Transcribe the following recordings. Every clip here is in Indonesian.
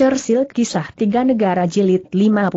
Churchill Kisah Tiga Negara Jilid 58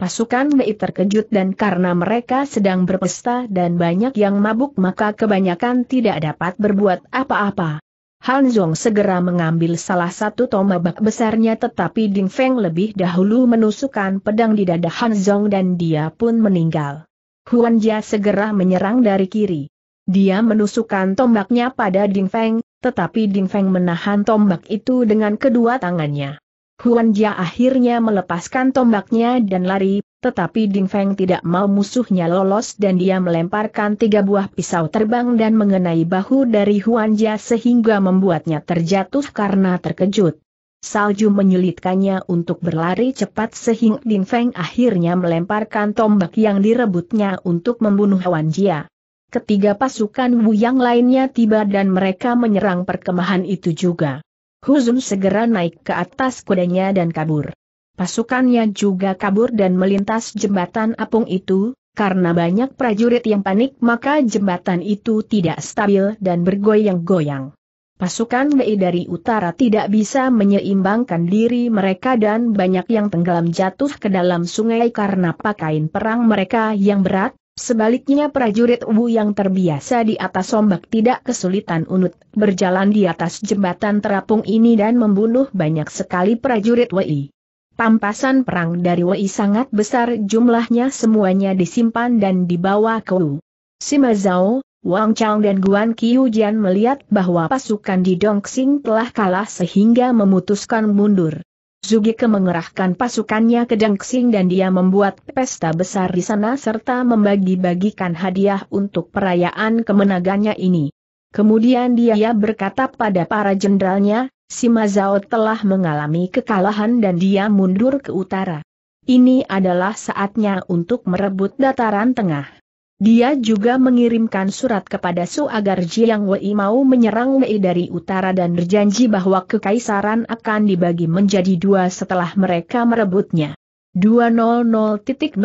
Pasukan Mei terkejut dan karena mereka sedang berpesta dan banyak yang mabuk maka kebanyakan tidak dapat berbuat apa-apa. Han Zhong segera mengambil salah satu tombak besarnya tetapi Ding Feng lebih dahulu menusukkan pedang di dada Han Zhong dan dia pun meninggal. Huan Jia segera menyerang dari kiri. Dia menusukkan tombaknya pada Ding Feng, tetapi Ding Feng menahan tombak itu dengan kedua tangannya. Huan Jia akhirnya melepaskan tombaknya dan lari, tetapi Ding Feng tidak mau musuhnya lolos dan dia melemparkan tiga buah pisau terbang dan mengenai bahu dari Huan Jia sehingga membuatnya terjatuh karena terkejut. Salju menyulitkannya untuk berlari cepat sehingga Ding Feng akhirnya melemparkan tombak yang direbutnya untuk membunuh Huan Jia. Ketiga pasukan Wu yang lainnya tiba dan mereka menyerang perkemahan itu juga. Huzun segera naik ke atas kudanya dan kabur. Pasukannya juga kabur dan melintas jembatan apung itu, karena banyak prajurit yang panik maka jembatan itu tidak stabil dan bergoyang-goyang. Pasukan Wei dari utara tidak bisa menyeimbangkan diri mereka dan banyak yang tenggelam jatuh ke dalam sungai karena pakaian perang mereka yang berat, Sebaliknya prajurit Wu yang terbiasa di atas ombak tidak kesulitan unut, berjalan di atas jembatan terapung ini dan membunuh banyak sekali prajurit Wei. Pampasan perang dari Wei sangat besar jumlahnya semuanya disimpan dan dibawa ke Wu. Sima Zhao, Wang Chang dan Guan Qiujian melihat bahwa pasukan di Dongxing telah kalah sehingga memutuskan mundur. Zugike mengerahkan pasukannya ke Dengxing dan dia membuat pesta besar di sana serta membagi-bagikan hadiah untuk perayaan kemenangannya ini. Kemudian dia berkata pada para jendralnya, Sima Zao telah mengalami kekalahan dan dia mundur ke utara. Ini adalah saatnya untuk merebut dataran tengah. Dia juga mengirimkan surat kepada Su agar Jiang Wei mau menyerang Wei dari utara dan berjanji bahwa kekaisaran akan dibagi menjadi dua setelah mereka merebutnya. 200.000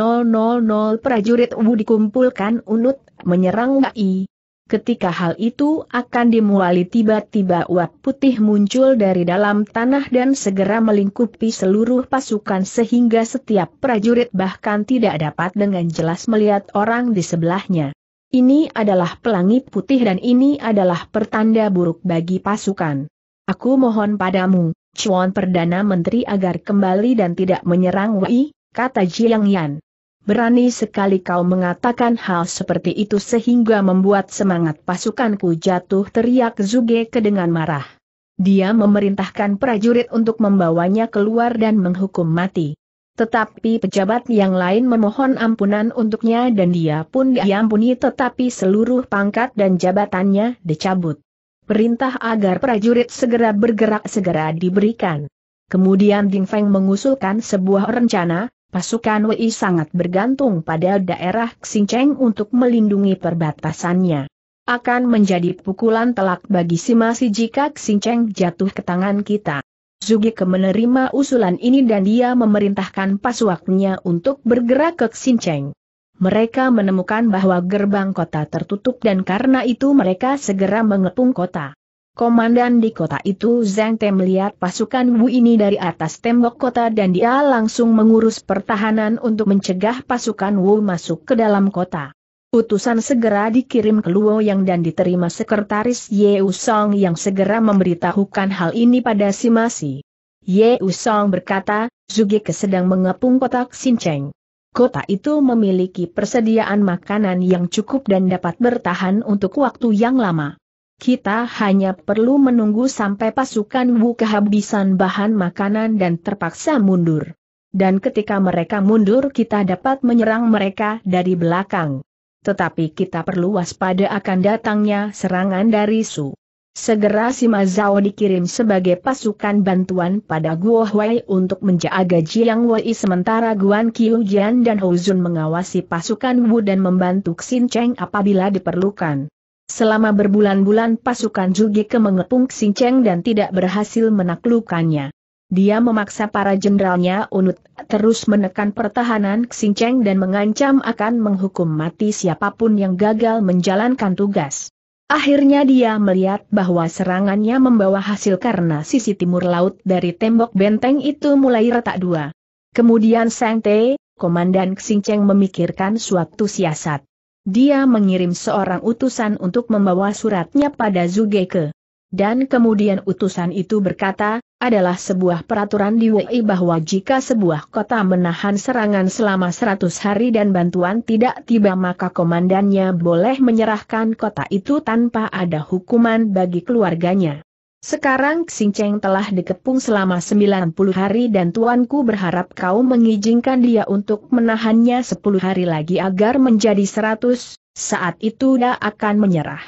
prajurit Wu dikumpulkan unut menyerang Wei, Ketika hal itu akan dimulai, tiba-tiba uap putih muncul dari dalam tanah dan segera melingkupi seluruh pasukan sehingga setiap prajurit bahkan tidak dapat dengan jelas melihat orang di sebelahnya. Ini adalah pelangi putih dan ini adalah pertanda buruk bagi pasukan. Aku mohon padamu, Chuan Perdana Menteri agar kembali dan tidak menyerang Wei, kata Jiang Yan berani sekali kau mengatakan hal seperti itu sehingga membuat semangat pasukanku jatuh teriak Zugeke dengan marah. Dia memerintahkan prajurit untuk membawanya keluar dan menghukum mati. Tetapi pejabat yang lain memohon ampunan untuknya dan dia pun diampuni tetapi seluruh pangkat dan jabatannya dicabut. Perintah agar prajurit segera bergerak segera diberikan. Kemudian Ding Feng mengusulkan sebuah rencana, pasukan Wei sangat bergantung pada daerah Xincheng untuk melindungi perbatasannya. Akan menjadi pukulan telak bagi si Masi jika Xincheng jatuh ke tangan kita. Zugike menerima usulan ini dan dia memerintahkan pasukannya untuk bergerak ke Xincheng. Mereka menemukan bahwa gerbang kota tertutup dan karena itu mereka segera mengepung kota. Komandan di kota itu Zhang Te melihat pasukan Wu ini dari atas tembok kota dan dia langsung mengurus pertahanan untuk mencegah pasukan Wu masuk ke dalam kota. Utusan segera dikirim ke Luo Yang dan diterima sekretaris Ye U Song yang segera memberitahukan hal ini pada si Masi. Ye Song berkata, ke sedang mengepung kota Xincheng. Kota itu memiliki persediaan makanan yang cukup dan dapat bertahan untuk waktu yang lama. Kita hanya perlu menunggu sampai pasukan Wu kehabisan bahan makanan dan terpaksa mundur. Dan ketika mereka mundur kita dapat menyerang mereka dari belakang. Tetapi kita perlu waspada akan datangnya serangan dari Su. Segera Sima Zhao dikirim sebagai pasukan bantuan pada Guo Huai untuk menjaga Jiang Wei sementara Guan Qiu Jian dan Hou Zun mengawasi pasukan Wu dan membantu Xin Cheng apabila diperlukan. Selama berbulan-bulan pasukan ke mengepung Xingcheng dan tidak berhasil menaklukkannya. Dia memaksa para jenderalnya unut terus menekan pertahanan Xingcheng dan mengancam akan menghukum mati siapapun yang gagal menjalankan tugas. Akhirnya dia melihat bahwa serangannya membawa hasil karena sisi timur laut dari tembok benteng itu mulai retak dua. Kemudian Sang Te, Komandan Xingcheng memikirkan suatu siasat. Dia mengirim seorang utusan untuk membawa suratnya pada Zugeke. Dan kemudian utusan itu berkata, adalah sebuah peraturan di WI bahwa jika sebuah kota menahan serangan selama 100 hari dan bantuan tidak tiba maka komandannya boleh menyerahkan kota itu tanpa ada hukuman bagi keluarganya. Sekarang Xingcheng telah dikepung selama 90 hari dan tuanku berharap kau mengizinkan dia untuk menahannya 10 hari lagi agar menjadi 100, saat itu dia akan menyerah.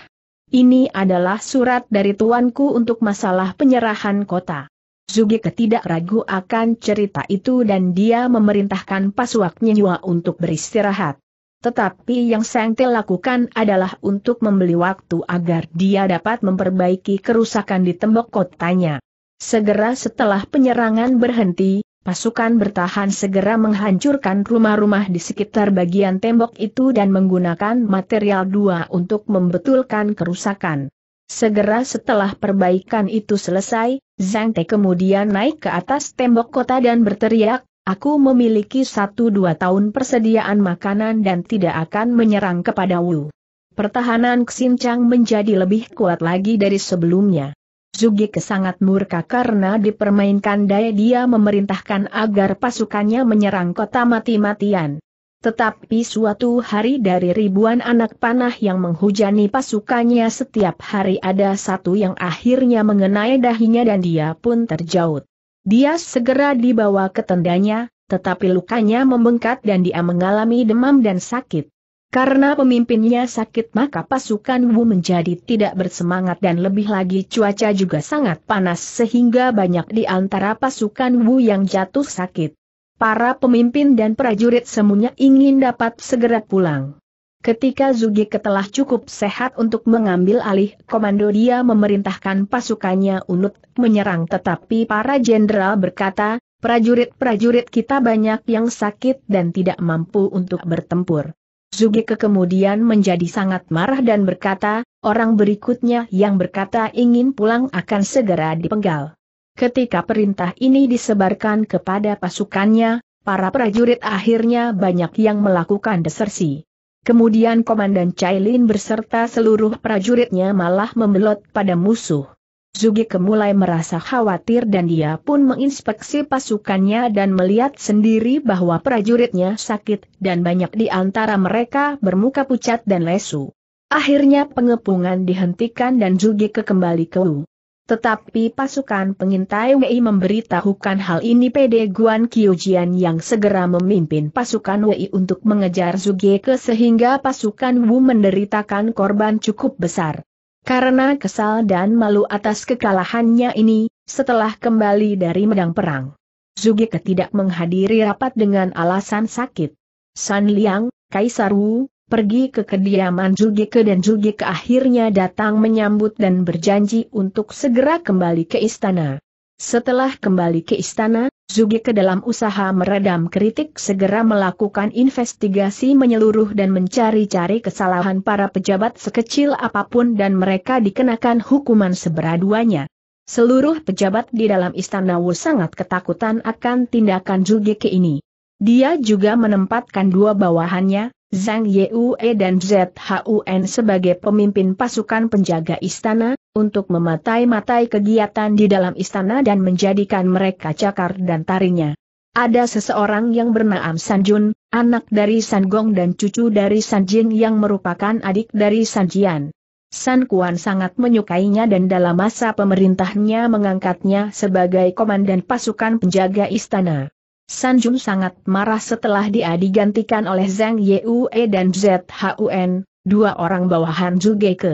Ini adalah surat dari tuanku untuk masalah penyerahan kota. Zugi ketidak ragu akan cerita itu dan dia memerintahkan pasuaknya Nyua untuk beristirahat. Tetapi yang Sengte lakukan adalah untuk membeli waktu agar dia dapat memperbaiki kerusakan di tembok kotanya. Segera setelah penyerangan berhenti, pasukan bertahan segera menghancurkan rumah-rumah di sekitar bagian tembok itu dan menggunakan material dua untuk membetulkan kerusakan. Segera setelah perbaikan itu selesai, Zhang Te kemudian naik ke atas tembok kota dan berteriak, Aku memiliki satu dua tahun persediaan makanan dan tidak akan menyerang kepada Wu. Pertahanan Xincang menjadi lebih kuat lagi dari sebelumnya. Zugi sangat murka karena dipermainkan daya dia memerintahkan agar pasukannya menyerang kota mati-matian. Tetapi suatu hari dari ribuan anak panah yang menghujani pasukannya setiap hari ada satu yang akhirnya mengenai dahinya dan dia pun terjaut. Dia segera dibawa ke tendanya, tetapi lukanya membengkak dan dia mengalami demam dan sakit. Karena pemimpinnya sakit maka pasukan Wu menjadi tidak bersemangat dan lebih lagi cuaca juga sangat panas sehingga banyak di antara pasukan Wu yang jatuh sakit. Para pemimpin dan prajurit semuanya ingin dapat segera pulang. Ketika Zugike telah cukup sehat untuk mengambil alih komando dia memerintahkan pasukannya unut menyerang tetapi para jenderal berkata, prajurit-prajurit kita banyak yang sakit dan tidak mampu untuk bertempur. Zugike kemudian menjadi sangat marah dan berkata, orang berikutnya yang berkata ingin pulang akan segera dipenggal. Ketika perintah ini disebarkan kepada pasukannya, para prajurit akhirnya banyak yang melakukan desersi. Kemudian Komandan Cailin berserta seluruh prajuritnya malah membelot pada musuh. Zugi kemulai merasa khawatir dan dia pun menginspeksi pasukannya dan melihat sendiri bahwa prajuritnya sakit dan banyak di antara mereka bermuka pucat dan lesu. Akhirnya pengepungan dihentikan dan Zugi kembali ke Wu. Tetapi pasukan pengintai Wei memberitahukan hal ini PD Guan Qiujian yang segera memimpin pasukan Wei untuk mengejar Zugeke sehingga pasukan Wu menderitakan korban cukup besar. Karena kesal dan malu atas kekalahannya ini, setelah kembali dari medang perang, Zugeke tidak menghadiri rapat dengan alasan sakit. San Liang, Kaisar Wu, pergi ke kediaman Jugike dan Jugike akhirnya datang menyambut dan berjanji untuk segera kembali ke istana. Setelah kembali ke istana, Jugike dalam usaha meredam kritik segera melakukan investigasi menyeluruh dan mencari-cari kesalahan para pejabat sekecil apapun dan mereka dikenakan hukuman seberaduanya. Seluruh pejabat di dalam istana Wu sangat ketakutan akan tindakan Jugike ini. Dia juga menempatkan dua bawahannya, Zhang Yue dan ZHUN sebagai pemimpin pasukan penjaga istana, untuk mematai-matai kegiatan di dalam istana dan menjadikan mereka cakar dan tarinya. Ada seseorang yang bernama San Jun, anak dari San Gong dan cucu dari San Jin yang merupakan adik dari San Jian. San Kuan sangat menyukainya dan dalam masa pemerintahnya mengangkatnya sebagai komandan pasukan penjaga istana. San Jun sangat marah setelah dia digantikan oleh Zhang Yue dan ZHUN, dua orang bawahan Zhuge ke.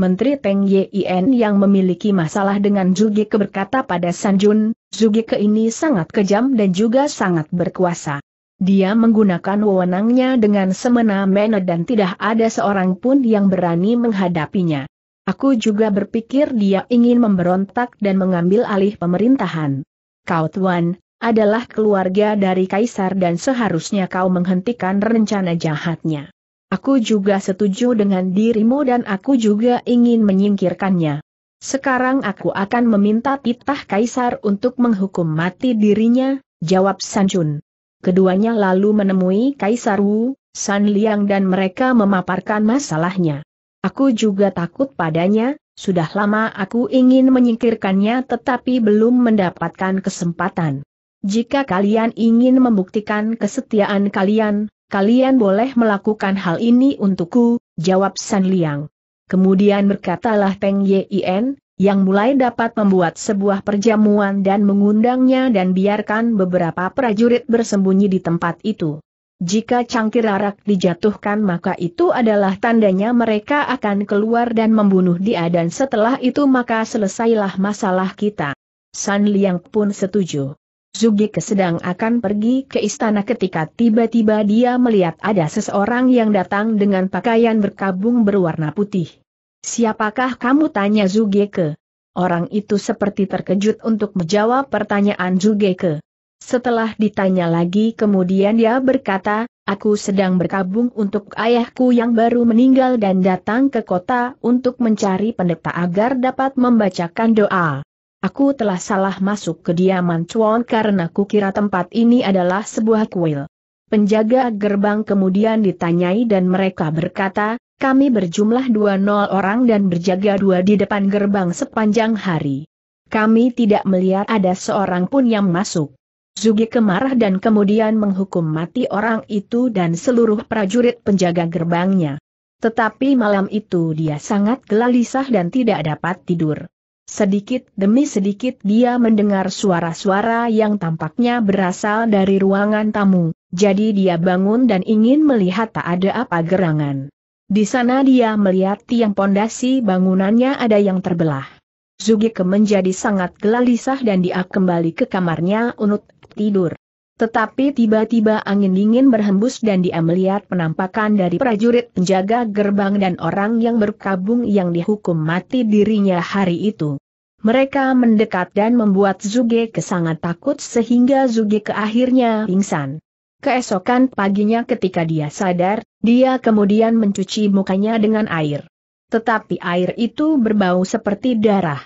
Menteri Peng Yin yang memiliki masalah dengan Zhuge ke berkata pada San Jun, Zhuge ke ini sangat kejam dan juga sangat berkuasa. Dia menggunakan wewenangnya dengan semena-mena dan tidak ada seorang pun yang berani menghadapinya. Aku juga berpikir dia ingin memberontak dan mengambil alih pemerintahan. Kau tuan, adalah keluarga dari kaisar dan seharusnya kau menghentikan rencana jahatnya. Aku juga setuju dengan dirimu dan aku juga ingin menyingkirkannya. Sekarang aku akan meminta titah kaisar untuk menghukum mati dirinya, jawab Sanjun. Keduanya lalu menemui Kaisar Wu, San Liang dan mereka memaparkan masalahnya. Aku juga takut padanya, sudah lama aku ingin menyingkirkannya tetapi belum mendapatkan kesempatan. Jika kalian ingin membuktikan kesetiaan kalian, kalian boleh melakukan hal ini untukku, jawab San Liang. Kemudian berkatalah Peng Yin, yang mulai dapat membuat sebuah perjamuan dan mengundangnya dan biarkan beberapa prajurit bersembunyi di tempat itu. Jika cangkir arak dijatuhkan maka itu adalah tandanya mereka akan keluar dan membunuh dia dan setelah itu maka selesailah masalah kita. San Liang pun setuju. Zugike sedang akan pergi ke istana ketika tiba-tiba dia melihat ada seseorang yang datang dengan pakaian berkabung berwarna putih. Siapakah kamu tanya ke. Orang itu seperti terkejut untuk menjawab pertanyaan ke. Setelah ditanya lagi kemudian dia berkata, aku sedang berkabung untuk ayahku yang baru meninggal dan datang ke kota untuk mencari pendeta agar dapat membacakan doa. Aku telah salah masuk ke diaman Chuan karena kukira tempat ini adalah sebuah kuil. Penjaga gerbang kemudian ditanyai dan mereka berkata, kami berjumlah 20 orang dan berjaga dua di depan gerbang sepanjang hari. Kami tidak melihat ada seorang pun yang masuk. Zugi kemarah dan kemudian menghukum mati orang itu dan seluruh prajurit penjaga gerbangnya. Tetapi malam itu dia sangat gelisah dan tidak dapat tidur. Sedikit demi sedikit dia mendengar suara-suara yang tampaknya berasal dari ruangan tamu, jadi dia bangun dan ingin melihat tak ada apa gerangan. Di sana dia melihat tiang pondasi bangunannya ada yang terbelah. Zugike menjadi sangat gelisah dan dia kembali ke kamarnya untuk tidur. Tetapi tiba-tiba angin dingin berhembus dan dia melihat penampakan dari prajurit penjaga gerbang dan orang yang berkabung yang dihukum mati dirinya hari itu. Mereka mendekat dan membuat Zuge kesangat takut sehingga Zuge ke akhirnya pingsan. Keesokan paginya ketika dia sadar, dia kemudian mencuci mukanya dengan air. Tetapi air itu berbau seperti darah.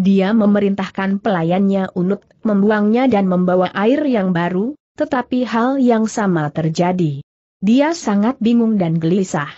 Dia memerintahkan pelayannya untuk membuangnya dan membawa air yang baru, tetapi hal yang sama terjadi. Dia sangat bingung dan gelisah.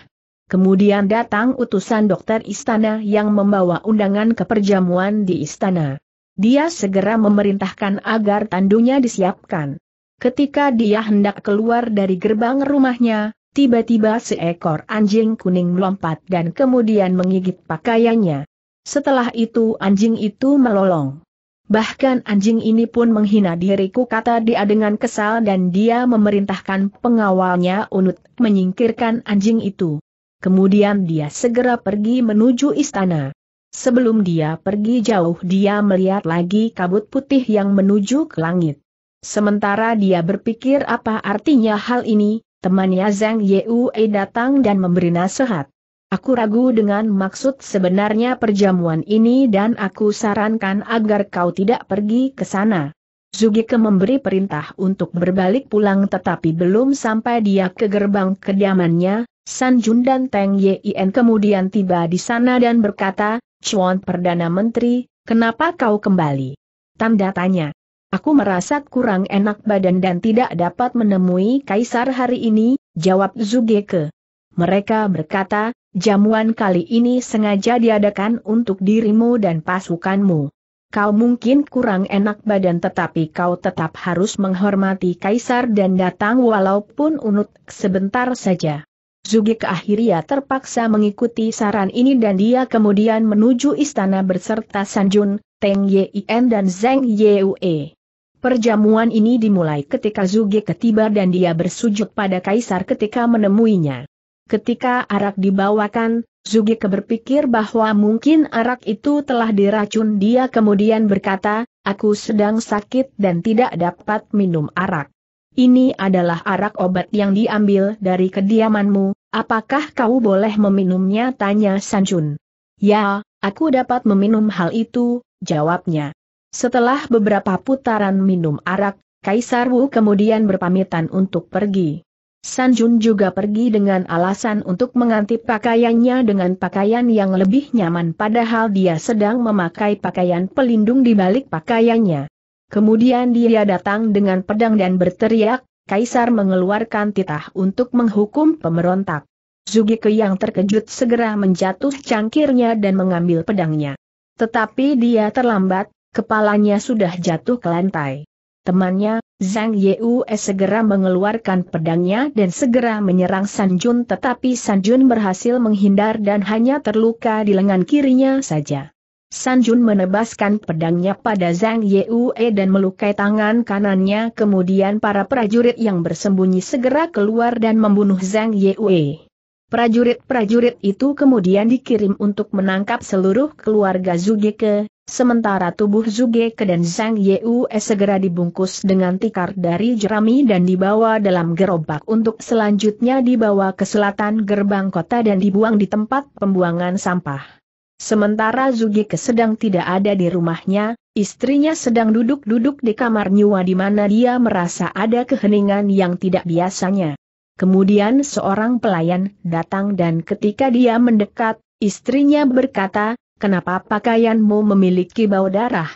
Kemudian datang utusan dokter istana yang membawa undangan ke perjamuan di istana. Dia segera memerintahkan agar tandunya disiapkan. Ketika dia hendak keluar dari gerbang rumahnya, tiba-tiba seekor anjing kuning melompat dan kemudian menggigit pakaiannya. Setelah itu anjing itu melolong. Bahkan anjing ini pun menghina diriku kata dia dengan kesal dan dia memerintahkan pengawalnya unut menyingkirkan anjing itu. Kemudian dia segera pergi menuju istana. Sebelum dia pergi jauh dia melihat lagi kabut putih yang menuju ke langit. Sementara dia berpikir apa artinya hal ini, temannya Zhang Yue datang dan memberi nasihat. Aku ragu dengan maksud sebenarnya perjamuan ini dan aku sarankan agar kau tidak pergi ke sana. Zugike memberi perintah untuk berbalik pulang tetapi belum sampai dia ke gerbang kediamannya, San Jun dan Teng Yin kemudian tiba di sana dan berkata, Chuan Perdana Menteri, kenapa kau kembali? Tanda tanya. Aku merasa kurang enak badan dan tidak dapat menemui Kaisar hari ini, jawab Zugike. Mereka berkata, Jamuan kali ini sengaja diadakan untuk dirimu dan pasukanmu. Kau mungkin kurang enak badan tetapi kau tetap harus menghormati kaisar dan datang walaupun unut sebentar saja. Zugik akhirnya terpaksa mengikuti saran ini dan dia kemudian menuju istana berserta Sanjun, Teng Yin dan Zeng Yue. Perjamuan ini dimulai ketika Zugik ketiba dan dia bersujud pada kaisar ketika menemuinya. Ketika arak dibawakan, Zugike keberpikir bahwa mungkin arak itu telah diracun dia kemudian berkata, aku sedang sakit dan tidak dapat minum arak. Ini adalah arak obat yang diambil dari kediamanmu, apakah kau boleh meminumnya tanya Sanjun. Ya, aku dapat meminum hal itu, jawabnya. Setelah beberapa putaran minum arak, Kaisar Wu kemudian berpamitan untuk pergi. San Jun juga pergi dengan alasan untuk mengganti pakaiannya dengan pakaian yang lebih nyaman padahal dia sedang memakai pakaian pelindung di balik pakaiannya. Kemudian dia datang dengan pedang dan berteriak, Kaisar mengeluarkan titah untuk menghukum pemberontak. Zugike yang terkejut segera menjatuh cangkirnya dan mengambil pedangnya. Tetapi dia terlambat, kepalanya sudah jatuh ke lantai. Temannya, Zhang Yue segera mengeluarkan pedangnya dan segera menyerang San Jun tetapi San Jun berhasil menghindar dan hanya terluka di lengan kirinya saja. San Jun menebaskan pedangnya pada Zhang Yue dan melukai tangan kanannya kemudian para prajurit yang bersembunyi segera keluar dan membunuh Zhang Yue. Prajurit-prajurit itu kemudian dikirim untuk menangkap seluruh keluarga Zugeke. Sementara tubuh Zuge dan Zhang Yue segera dibungkus dengan tikar dari jerami dan dibawa dalam gerobak untuk selanjutnya dibawa ke selatan gerbang kota dan dibuang di tempat pembuangan sampah. Sementara Zuge sedang tidak ada di rumahnya, istrinya sedang duduk-duduk di kamar Nyua di mana dia merasa ada keheningan yang tidak biasanya. Kemudian seorang pelayan datang dan ketika dia mendekat, istrinya berkata, Kenapa pakaianmu memiliki bau darah?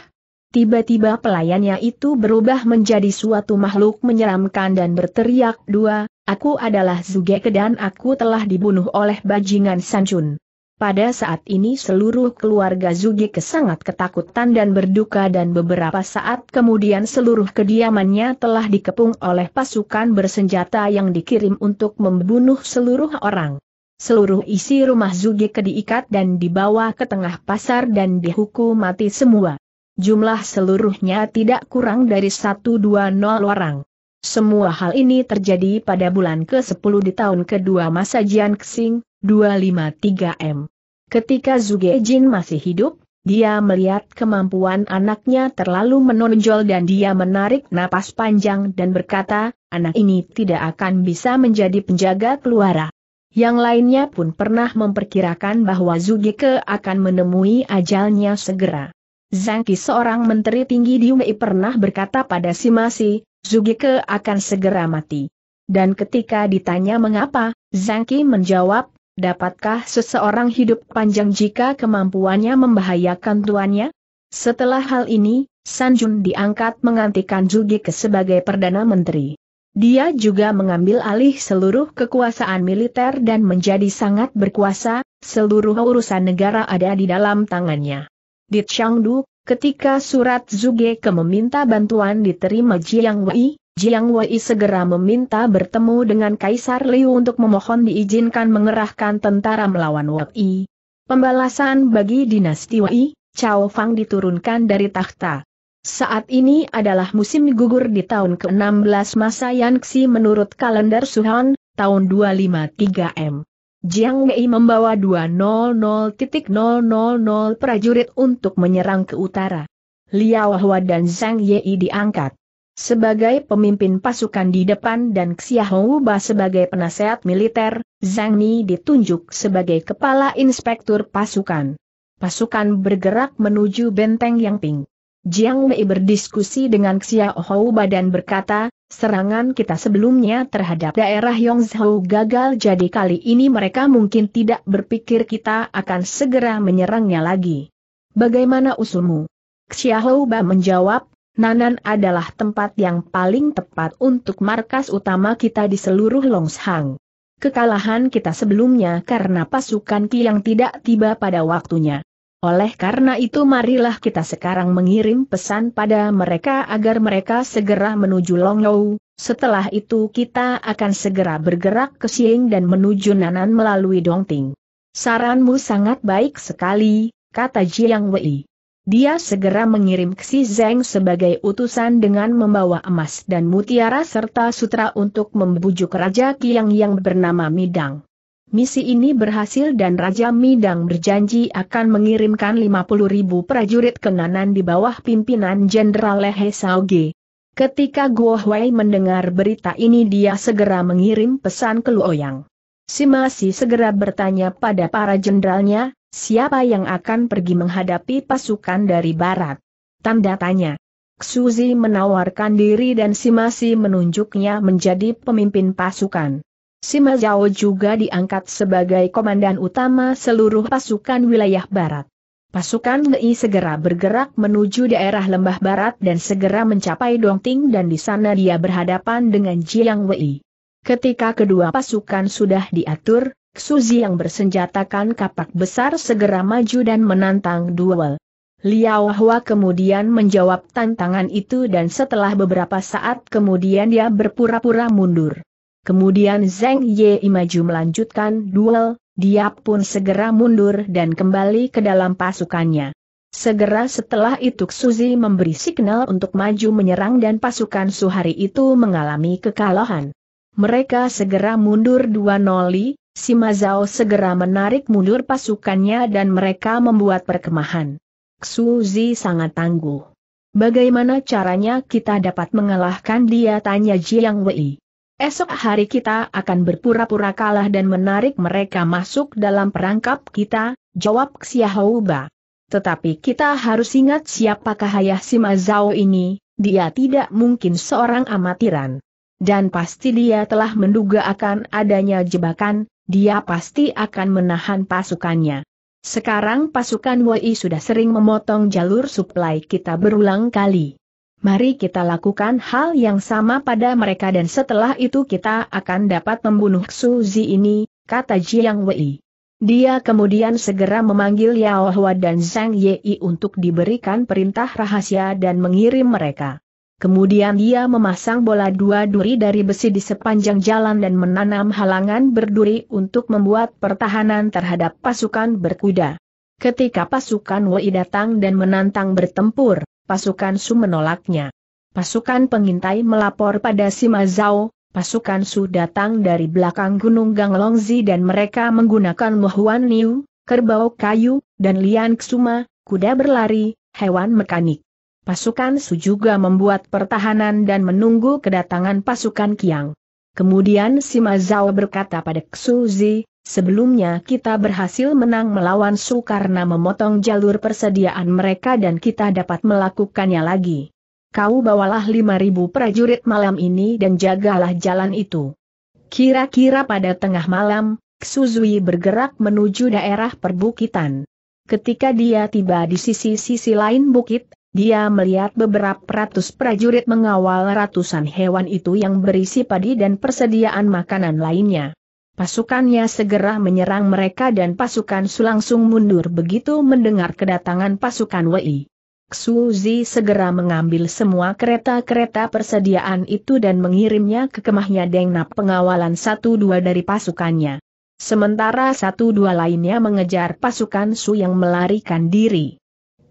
Tiba-tiba pelayannya itu berubah menjadi suatu makhluk menyeramkan dan berteriak dua, aku adalah Zugeke dan aku telah dibunuh oleh bajingan Sanchun. Pada saat ini seluruh keluarga Zugeke sangat ketakutan dan berduka dan beberapa saat kemudian seluruh kediamannya telah dikepung oleh pasukan bersenjata yang dikirim untuk membunuh seluruh orang. Seluruh isi rumah Zugike diikat dan dibawa ke tengah pasar dan dihukum mati semua. Jumlah seluruhnya tidak kurang dari 120 orang. Semua hal ini terjadi pada bulan ke-10 di tahun kedua masa Jian Xing, 253M. Ketika Zuge Jin masih hidup, dia melihat kemampuan anaknya terlalu menonjol dan dia menarik napas panjang dan berkata, anak ini tidak akan bisa menjadi penjaga keluarga. Yang lainnya pun pernah memperkirakan bahwa Zugike akan menemui ajalnya segera. Zangki, seorang menteri tinggi di Wei pernah berkata pada si Masi, Zugike akan segera mati. Dan ketika ditanya mengapa, Zangki menjawab, dapatkah seseorang hidup panjang jika kemampuannya membahayakan tuannya? Setelah hal ini, Sanjun diangkat menggantikan Zugike sebagai Perdana Menteri. Dia juga mengambil alih seluruh kekuasaan militer dan menjadi sangat berkuasa, seluruh urusan negara ada di dalam tangannya. Di Changdu, ketika surat Zuge ke meminta bantuan diterima Jiang Wei, Jiang Wei segera meminta bertemu dengan Kaisar Liu untuk memohon diizinkan mengerahkan tentara melawan Wei. Pembalasan bagi dinasti Wei, Chao Fang diturunkan dari tahta. Saat ini adalah musim gugur di tahun ke-16 masa Yangxi menurut kalender Suhan, tahun 253M. Jiang Wei membawa 200.000 prajurit untuk menyerang ke utara. Liao Hua dan Zhang Yi diangkat sebagai pemimpin pasukan di depan dan Xiahou Ba sebagai penasehat militer, Zhang Ni ditunjuk sebagai kepala inspektur pasukan. Pasukan bergerak menuju benteng Yangping. Jiang Mei berdiskusi dengan Xiao Hou dan berkata, serangan kita sebelumnya terhadap daerah Yongzhou gagal jadi kali ini mereka mungkin tidak berpikir kita akan segera menyerangnya lagi. Bagaimana usulmu? Xiao Ba menjawab, Nanan adalah tempat yang paling tepat untuk markas utama kita di seluruh Longshang. Kekalahan kita sebelumnya karena pasukan Qi yang tidak tiba pada waktunya. Oleh karena itu marilah kita sekarang mengirim pesan pada mereka agar mereka segera menuju Longyou. setelah itu kita akan segera bergerak ke Xing dan menuju Nanan melalui Dongting. Saranmu sangat baik sekali, kata Jiang Wei. Dia segera mengirim Xi Zeng sebagai utusan dengan membawa emas dan mutiara serta sutra untuk membujuk Raja Qiang yang bernama Midang. Misi ini berhasil dan Raja Midang berjanji akan mengirimkan 50 ribu prajurit kenanan di bawah pimpinan Jenderal Lehe Sauge. Ketika Guo Huai mendengar berita ini dia segera mengirim pesan ke Luoyang. Simasi segera bertanya pada para jenderalnya, siapa yang akan pergi menghadapi pasukan dari barat? Tanda tanya. Xuzi menawarkan diri dan Simasi menunjuknya menjadi pemimpin pasukan. Sima Zhao juga diangkat sebagai komandan utama seluruh pasukan wilayah barat. Pasukan Ngei segera bergerak menuju daerah lembah barat dan segera mencapai Dongting dan di sana dia berhadapan dengan Jiang Wei. Ketika kedua pasukan sudah diatur, Suzi yang bersenjatakan kapak besar segera maju dan menantang duel. Liao Hua kemudian menjawab tantangan itu dan setelah beberapa saat kemudian dia berpura-pura mundur. Kemudian Zeng Ye maju melanjutkan duel, dia pun segera mundur dan kembali ke dalam pasukannya. Segera setelah itu Suzy memberi signal untuk maju menyerang dan pasukan Suhari itu mengalami kekalahan. Mereka segera mundur dua noli, si Mazao segera menarik mundur pasukannya dan mereka membuat perkemahan. Suzy sangat tangguh. Bagaimana caranya kita dapat mengalahkan dia tanya Jiang Wei. Esok hari kita akan berpura-pura kalah dan menarik mereka masuk dalam perangkap kita, jawab Xiahouba. Tetapi kita harus ingat siapakah Hayah Simazao ini, dia tidak mungkin seorang amatiran. Dan pasti dia telah menduga akan adanya jebakan, dia pasti akan menahan pasukannya. Sekarang pasukan Wei sudah sering memotong jalur suplai kita berulang kali mari kita lakukan hal yang sama pada mereka dan setelah itu kita akan dapat membunuh Suzi ini, kata Jiang Wei. Dia kemudian segera memanggil Yao Hua dan Zhang Yi untuk diberikan perintah rahasia dan mengirim mereka. Kemudian dia memasang bola dua duri dari besi di sepanjang jalan dan menanam halangan berduri untuk membuat pertahanan terhadap pasukan berkuda. Ketika pasukan Wei datang dan menantang bertempur, pasukan Su menolaknya. Pasukan pengintai melapor pada Sima Zhao, pasukan Su datang dari belakang Gunung Ganglongzi dan mereka menggunakan Muhuan Niu, kerbau kayu, dan Lian Ksuma, kuda berlari, hewan mekanik. Pasukan Su juga membuat pertahanan dan menunggu kedatangan pasukan Kiang. Kemudian Sima Zhao berkata pada Zi, Sebelumnya kita berhasil menang melawan Su karena memotong jalur persediaan mereka dan kita dapat melakukannya lagi. Kau bawalah 5.000 prajurit malam ini dan jagalah jalan itu. Kira-kira pada tengah malam, Suzui bergerak menuju daerah perbukitan. Ketika dia tiba di sisi-sisi lain bukit, dia melihat beberapa ratus prajurit mengawal ratusan hewan itu yang berisi padi dan persediaan makanan lainnya. Pasukannya segera menyerang mereka dan pasukan Su langsung mundur begitu mendengar kedatangan pasukan Wei. Xu Zi segera mengambil semua kereta-kereta persediaan itu dan mengirimnya ke kemahnya Dengnap pengawalan satu dua dari pasukannya. Sementara satu dua lainnya mengejar pasukan Su yang melarikan diri.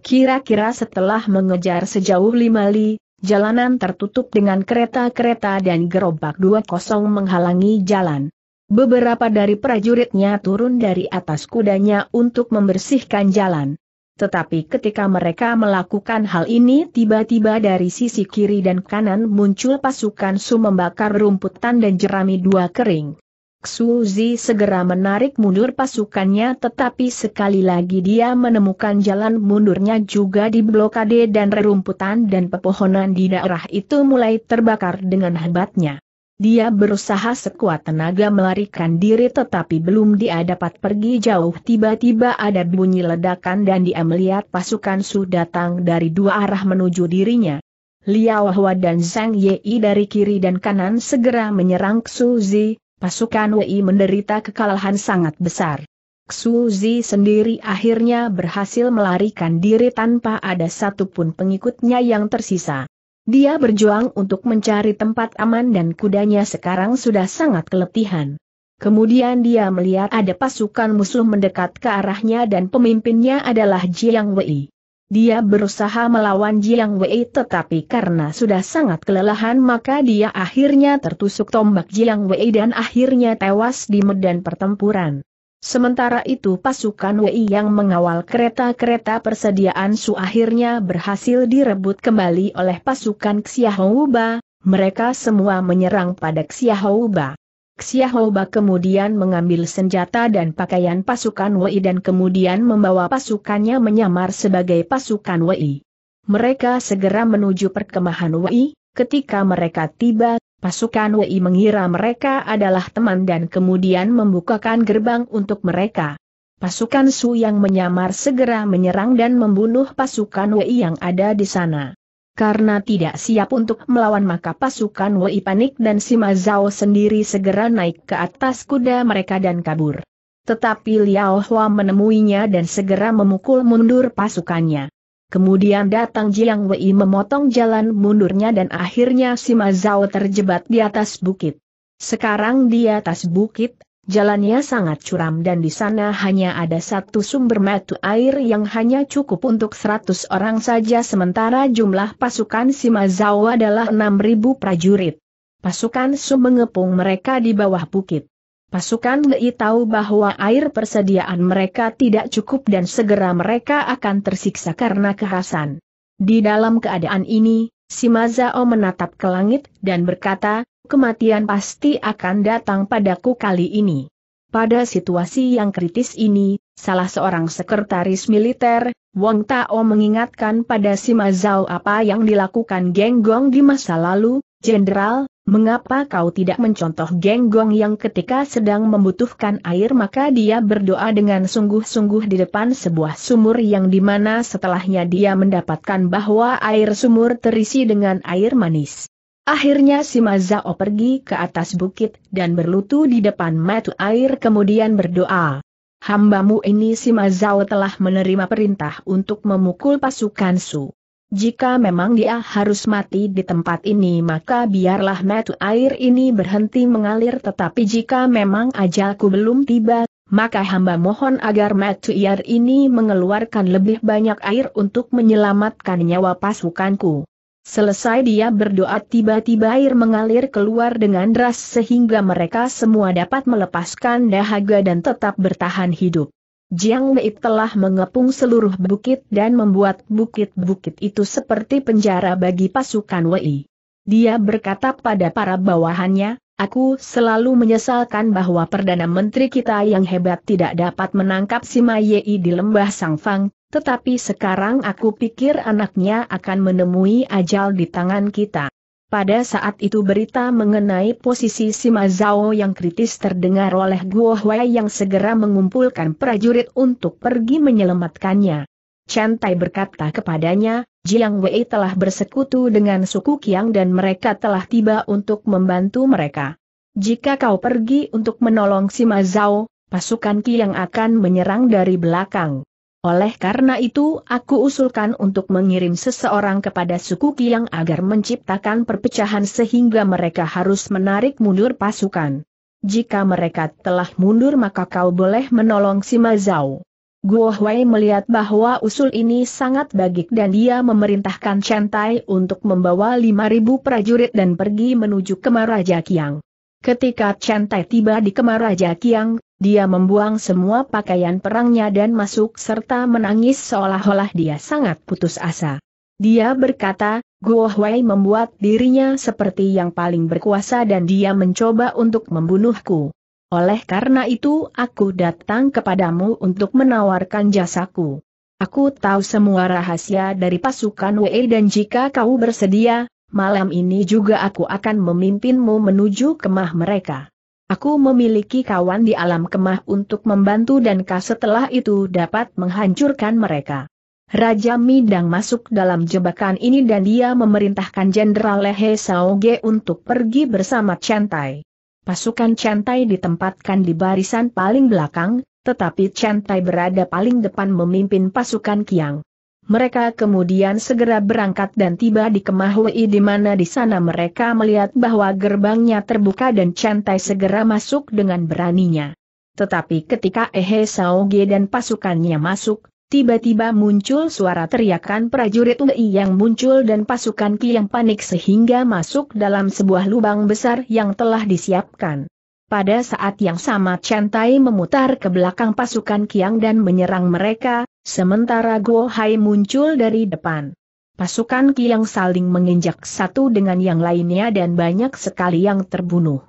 Kira-kira setelah mengejar sejauh lima li, jalanan tertutup dengan kereta-kereta dan gerobak dua kosong menghalangi jalan Beberapa dari prajuritnya turun dari atas kudanya untuk membersihkan jalan. Tetapi ketika mereka melakukan hal ini tiba-tiba dari sisi kiri dan kanan muncul pasukan Su membakar rumputan dan jerami dua kering. Zi segera menarik mundur pasukannya tetapi sekali lagi dia menemukan jalan mundurnya juga di blokade dan rerumputan dan pepohonan di daerah itu mulai terbakar dengan hebatnya. Dia berusaha sekuat tenaga melarikan diri tetapi belum dia dapat pergi jauh tiba-tiba ada bunyi ledakan dan dia melihat pasukan Su datang dari dua arah menuju dirinya. Liao Hua dan Zhang Yi dari kiri dan kanan segera menyerang Xu Zi, pasukan Wei menderita kekalahan sangat besar. Xu Zi sendiri akhirnya berhasil melarikan diri tanpa ada satupun pengikutnya yang tersisa. Dia berjuang untuk mencari tempat aman dan kudanya sekarang sudah sangat keletihan. Kemudian dia melihat ada pasukan musuh mendekat ke arahnya dan pemimpinnya adalah Jiang Wei. Dia berusaha melawan Jiang Wei tetapi karena sudah sangat kelelahan maka dia akhirnya tertusuk tombak Jiang Wei dan akhirnya tewas di medan pertempuran. Sementara itu pasukan Wei yang mengawal kereta-kereta persediaan Su akhirnya berhasil direbut kembali oleh pasukan Xiahouba, mereka semua menyerang pada Xiahouba. Xiahouba kemudian mengambil senjata dan pakaian pasukan Wei dan kemudian membawa pasukannya menyamar sebagai pasukan Wei. Mereka segera menuju perkemahan Wei, ketika mereka tiba Pasukan Wei mengira mereka adalah teman dan kemudian membukakan gerbang untuk mereka. Pasukan Su yang menyamar segera menyerang dan membunuh pasukan Wei yang ada di sana. Karena tidak siap untuk melawan maka pasukan Wei panik dan Sima Zhao sendiri segera naik ke atas kuda mereka dan kabur. Tetapi Liao Hua menemuinya dan segera memukul mundur pasukannya. Kemudian datang Jiang Wei memotong jalan mundurnya dan akhirnya Sima Zhao terjebak di atas bukit. Sekarang di atas bukit, jalannya sangat curam dan di sana hanya ada satu sumber mata air yang hanya cukup untuk seratus orang saja sementara jumlah pasukan Sima Zhao adalah enam ribu prajurit. Pasukan Su mengepung mereka di bawah bukit. Pasukan Lei tahu bahwa air persediaan mereka tidak cukup dan segera mereka akan tersiksa karena kehasan. Di dalam keadaan ini, Simazao menatap ke langit dan berkata, kematian pasti akan datang padaku kali ini. Pada situasi yang kritis ini, salah seorang sekretaris militer, Wong Tao mengingatkan pada Simazao apa yang dilakukan Genggong di masa lalu, Jenderal, Mengapa kau tidak mencontoh genggong yang ketika sedang membutuhkan air maka dia berdoa dengan sungguh-sungguh di depan sebuah sumur yang dimana setelahnya dia mendapatkan bahwa air sumur terisi dengan air manis. Akhirnya si Mazao pergi ke atas bukit dan berlutu di depan mata air kemudian berdoa. Hambamu ini si Mazao telah menerima perintah untuk memukul pasukan Su. Jika memang dia harus mati di tempat ini maka biarlah metu air ini berhenti mengalir tetapi jika memang ajalku belum tiba, maka hamba mohon agar metu air ini mengeluarkan lebih banyak air untuk menyelamatkan nyawa pasukanku. Selesai dia berdoa tiba-tiba air mengalir keluar dengan deras sehingga mereka semua dapat melepaskan dahaga dan tetap bertahan hidup. Jiang Mei telah mengepung seluruh bukit dan membuat bukit-bukit itu seperti penjara bagi pasukan Wei. Dia berkata pada para bawahannya, Aku selalu menyesalkan bahwa Perdana Menteri kita yang hebat tidak dapat menangkap Sima Yei di lembah Sangfang, tetapi sekarang aku pikir anaknya akan menemui ajal di tangan kita. Pada saat itu berita mengenai posisi Sima Zhao yang kritis terdengar oleh Guo Huai yang segera mengumpulkan prajurit untuk pergi menyelamatkannya. Chan Tai berkata kepadanya, Jiang Wei telah bersekutu dengan suku Qiang dan mereka telah tiba untuk membantu mereka. Jika kau pergi untuk menolong Sima Zhao, pasukan Qiang akan menyerang dari belakang. Oleh karena itu aku usulkan untuk mengirim seseorang kepada suku Kiang agar menciptakan perpecahan sehingga mereka harus menarik mundur pasukan. Jika mereka telah mundur maka kau boleh menolong si Mazau. Guo Huai melihat bahwa usul ini sangat bagik dan dia memerintahkan Chen untuk membawa 5.000 prajurit dan pergi menuju Kemaraja Kiang. Ketika Chen tiba di Kemaraja Kiang, dia membuang semua pakaian perangnya dan masuk serta menangis seolah-olah dia sangat putus asa. Dia berkata, Guo Huai membuat dirinya seperti yang paling berkuasa dan dia mencoba untuk membunuhku. Oleh karena itu aku datang kepadamu untuk menawarkan jasaku. Aku tahu semua rahasia dari pasukan Wei dan jika kau bersedia, malam ini juga aku akan memimpinmu menuju kemah mereka. Aku memiliki kawan di alam kemah untuk membantu dan kah setelah itu dapat menghancurkan mereka. Raja Midang masuk dalam jebakan ini dan dia memerintahkan Jenderal Lehe Saoge untuk pergi bersama Chantai. Pasukan Chantai ditempatkan di barisan paling belakang, tetapi Chantai berada paling depan memimpin pasukan Kiang. Mereka kemudian segera berangkat dan tiba di Kemahui di mana di sana mereka melihat bahwa gerbangnya terbuka dan cantai segera masuk dengan beraninya. Tetapi ketika Ehe Saoge dan pasukannya masuk, tiba-tiba muncul suara teriakan prajurit Ui yang muncul dan pasukan Ki yang panik sehingga masuk dalam sebuah lubang besar yang telah disiapkan. Pada saat yang sama Chantai memutar ke belakang pasukan Kiang dan menyerang mereka, sementara Guo Hai muncul dari depan. Pasukan Kiang saling menginjak satu dengan yang lainnya dan banyak sekali yang terbunuh.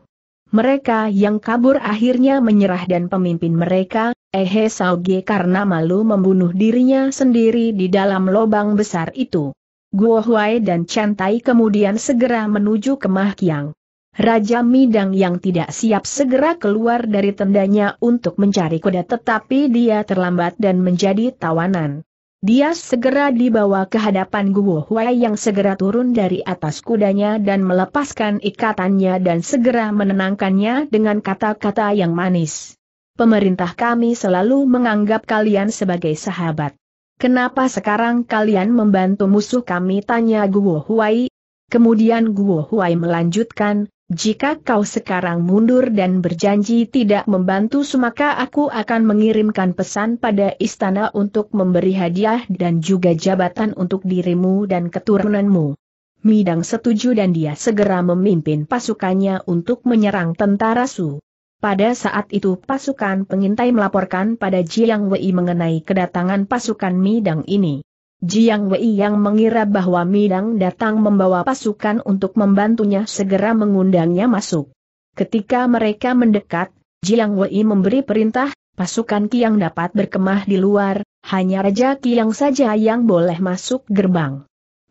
Mereka yang kabur akhirnya menyerah dan pemimpin mereka, Ehe Sauge karena malu membunuh dirinya sendiri di dalam lubang besar itu. Guo Huai dan Chantai kemudian segera menuju ke Mah Kiang. Raja Midang yang tidak siap segera keluar dari tendanya untuk mencari kuda tetapi dia terlambat dan menjadi tawanan. Dia segera dibawa ke hadapan Guo Huai yang segera turun dari atas kudanya dan melepaskan ikatannya dan segera menenangkannya dengan kata-kata yang manis. Pemerintah kami selalu menganggap kalian sebagai sahabat. Kenapa sekarang kalian membantu musuh kami tanya Guo Huai? Kemudian Guo Huai melanjutkan, jika kau sekarang mundur dan berjanji tidak membantu maka aku akan mengirimkan pesan pada istana untuk memberi hadiah dan juga jabatan untuk dirimu dan keturunanmu. Midang setuju dan dia segera memimpin pasukannya untuk menyerang tentara Su. Pada saat itu pasukan pengintai melaporkan pada Jiang Wei mengenai kedatangan pasukan Midang ini. Jiang Wei yang mengira bahwa Midang datang membawa pasukan untuk membantunya segera mengundangnya masuk. Ketika mereka mendekat, Jiang Wei memberi perintah, pasukan Kiang dapat berkemah di luar, hanya Raja Kiang saja yang boleh masuk gerbang.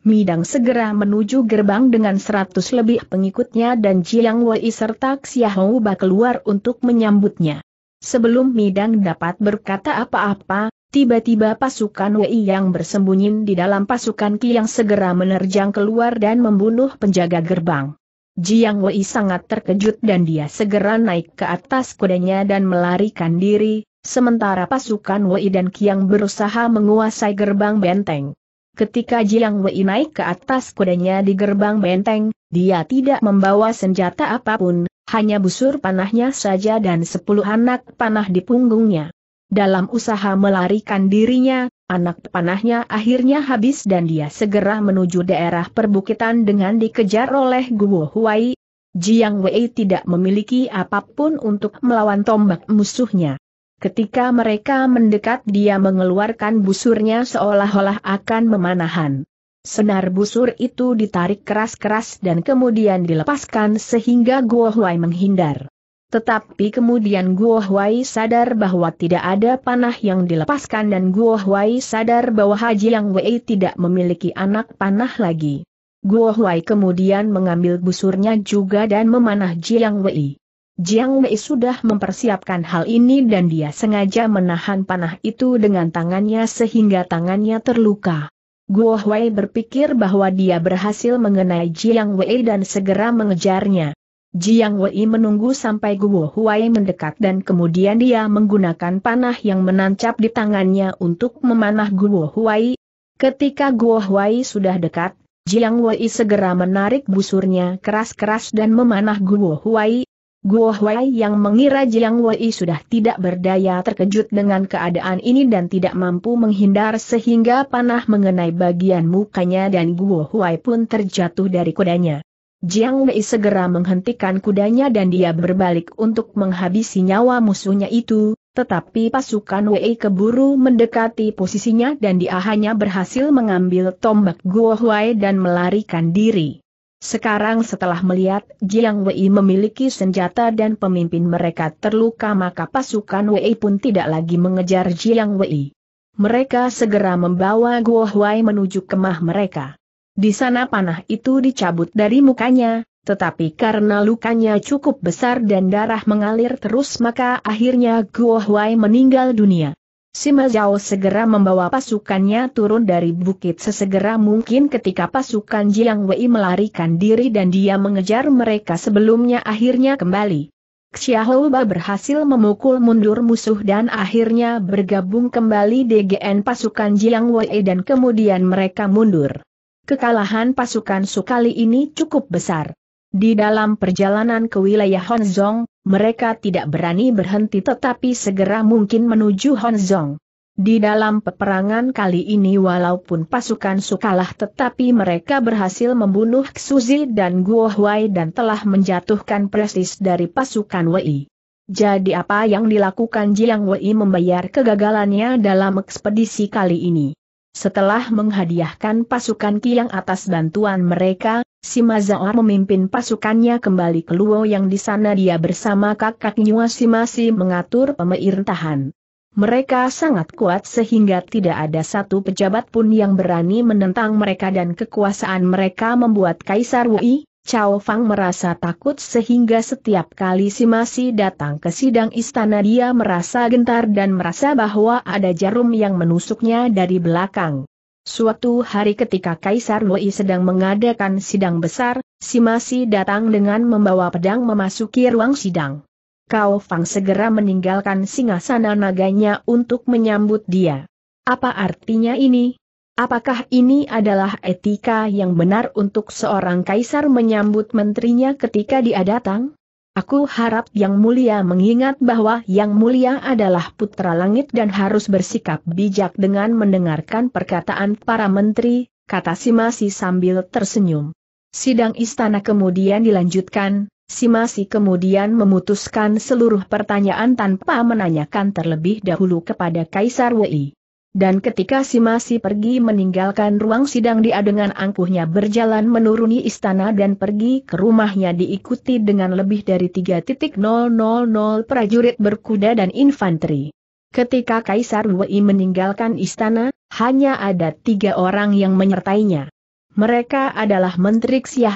Midang segera menuju gerbang dengan seratus lebih pengikutnya dan Jiang Wei serta Xiahou keluar untuk menyambutnya. Sebelum Midang dapat berkata apa-apa, Tiba-tiba pasukan Wei yang bersembunyi di dalam pasukan Qi yang segera menerjang keluar dan membunuh penjaga gerbang. Jiang Wei sangat terkejut dan dia segera naik ke atas kudanya dan melarikan diri, sementara pasukan Wei dan yang berusaha menguasai gerbang benteng. Ketika Jiang Wei naik ke atas kudanya di gerbang benteng, dia tidak membawa senjata apapun, hanya busur panahnya saja dan sepuluh anak panah di punggungnya. Dalam usaha melarikan dirinya, anak panahnya akhirnya habis dan dia segera menuju daerah perbukitan dengan dikejar oleh Guo Huai. Jiang Wei tidak memiliki apapun untuk melawan tombak musuhnya. Ketika mereka mendekat dia mengeluarkan busurnya seolah-olah akan memanahan. Senar busur itu ditarik keras-keras dan kemudian dilepaskan sehingga Guo Huai menghindar. Tetapi kemudian Guo Huai sadar bahwa tidak ada panah yang dilepaskan dan Guo Huai sadar bahwa Haji Yang Wei tidak memiliki anak panah lagi. Guo Huai kemudian mengambil busurnya juga dan memanah Jiang Wei. Jiang Wei sudah mempersiapkan hal ini dan dia sengaja menahan panah itu dengan tangannya sehingga tangannya terluka. Guo Huai berpikir bahwa dia berhasil mengenai Jiang Wei dan segera mengejarnya. Jiang Wei menunggu sampai Guo Huai mendekat dan kemudian dia menggunakan panah yang menancap di tangannya untuk memanah Guo Huai. Ketika Guo Huai sudah dekat, Jiang Wei segera menarik busurnya keras-keras dan memanah Guo Huai. Guo Huai yang mengira Jiang Wei sudah tidak berdaya terkejut dengan keadaan ini dan tidak mampu menghindar sehingga panah mengenai bagian mukanya dan Guo Huai pun terjatuh dari kudanya. Jiang Wei segera menghentikan kudanya dan dia berbalik untuk menghabisi nyawa musuhnya itu, tetapi pasukan Wei keburu mendekati posisinya dan dia hanya berhasil mengambil tombak Guo Huai dan melarikan diri. Sekarang setelah melihat Jiang Wei memiliki senjata dan pemimpin mereka terluka maka pasukan Wei pun tidak lagi mengejar Jiang Wei. Mereka segera membawa Guo Huai menuju kemah mereka. Di sana panah itu dicabut dari mukanya, tetapi karena lukanya cukup besar dan darah mengalir terus maka akhirnya Guo Huai meninggal dunia. Sima Zhao segera membawa pasukannya turun dari bukit sesegera mungkin ketika pasukan Jiang Wei melarikan diri dan dia mengejar mereka sebelumnya akhirnya kembali. Xiaoba berhasil memukul mundur musuh dan akhirnya bergabung kembali DGN pasukan Jiang Wei dan kemudian mereka mundur. Kekalahan pasukan Sukali ini cukup besar. Di dalam perjalanan ke wilayah Honzong, mereka tidak berani berhenti tetapi segera mungkin menuju Honzong. Di dalam peperangan kali ini walaupun pasukan Sukalah tetapi mereka berhasil membunuh Xuzi dan Guo Huai dan telah menjatuhkan prestis dari pasukan Wei. Jadi apa yang dilakukan Jiang Wei membayar kegagalannya dalam ekspedisi kali ini? Setelah menghadiahkan pasukan Kiang atas bantuan mereka, si Mazaor memimpin pasukannya kembali ke Luo yang di sana dia bersama kakaknya si masih mengatur pemerintahan. Mereka sangat kuat sehingga tidak ada satu pejabat pun yang berani menentang mereka dan kekuasaan mereka membuat Kaisar Wei, Chao Fang merasa takut sehingga setiap kali si Masi datang ke sidang istana dia merasa gentar dan merasa bahwa ada jarum yang menusuknya dari belakang. Suatu hari ketika Kaisar Wei sedang mengadakan sidang besar, si Masi datang dengan membawa pedang memasuki ruang sidang. Kao Fang segera meninggalkan singasana naganya untuk menyambut dia. Apa artinya ini? Apakah ini adalah etika yang benar untuk seorang kaisar menyambut menterinya ketika dia datang? Aku harap Yang Mulia mengingat bahwa Yang Mulia adalah putra langit dan harus bersikap bijak dengan mendengarkan perkataan para menteri, kata Simasi sambil tersenyum. Sidang istana kemudian dilanjutkan, Simasi kemudian memutuskan seluruh pertanyaan tanpa menanyakan terlebih dahulu kepada Kaisar Wei. Dan ketika si masih pergi meninggalkan ruang sidang dia dengan angkuhnya berjalan menuruni istana dan pergi ke rumahnya diikuti dengan lebih dari 3.000 prajurit berkuda dan infanteri. Ketika Kaisar Wei meninggalkan istana, hanya ada tiga orang yang menyertainya. Mereka adalah Menteri Xia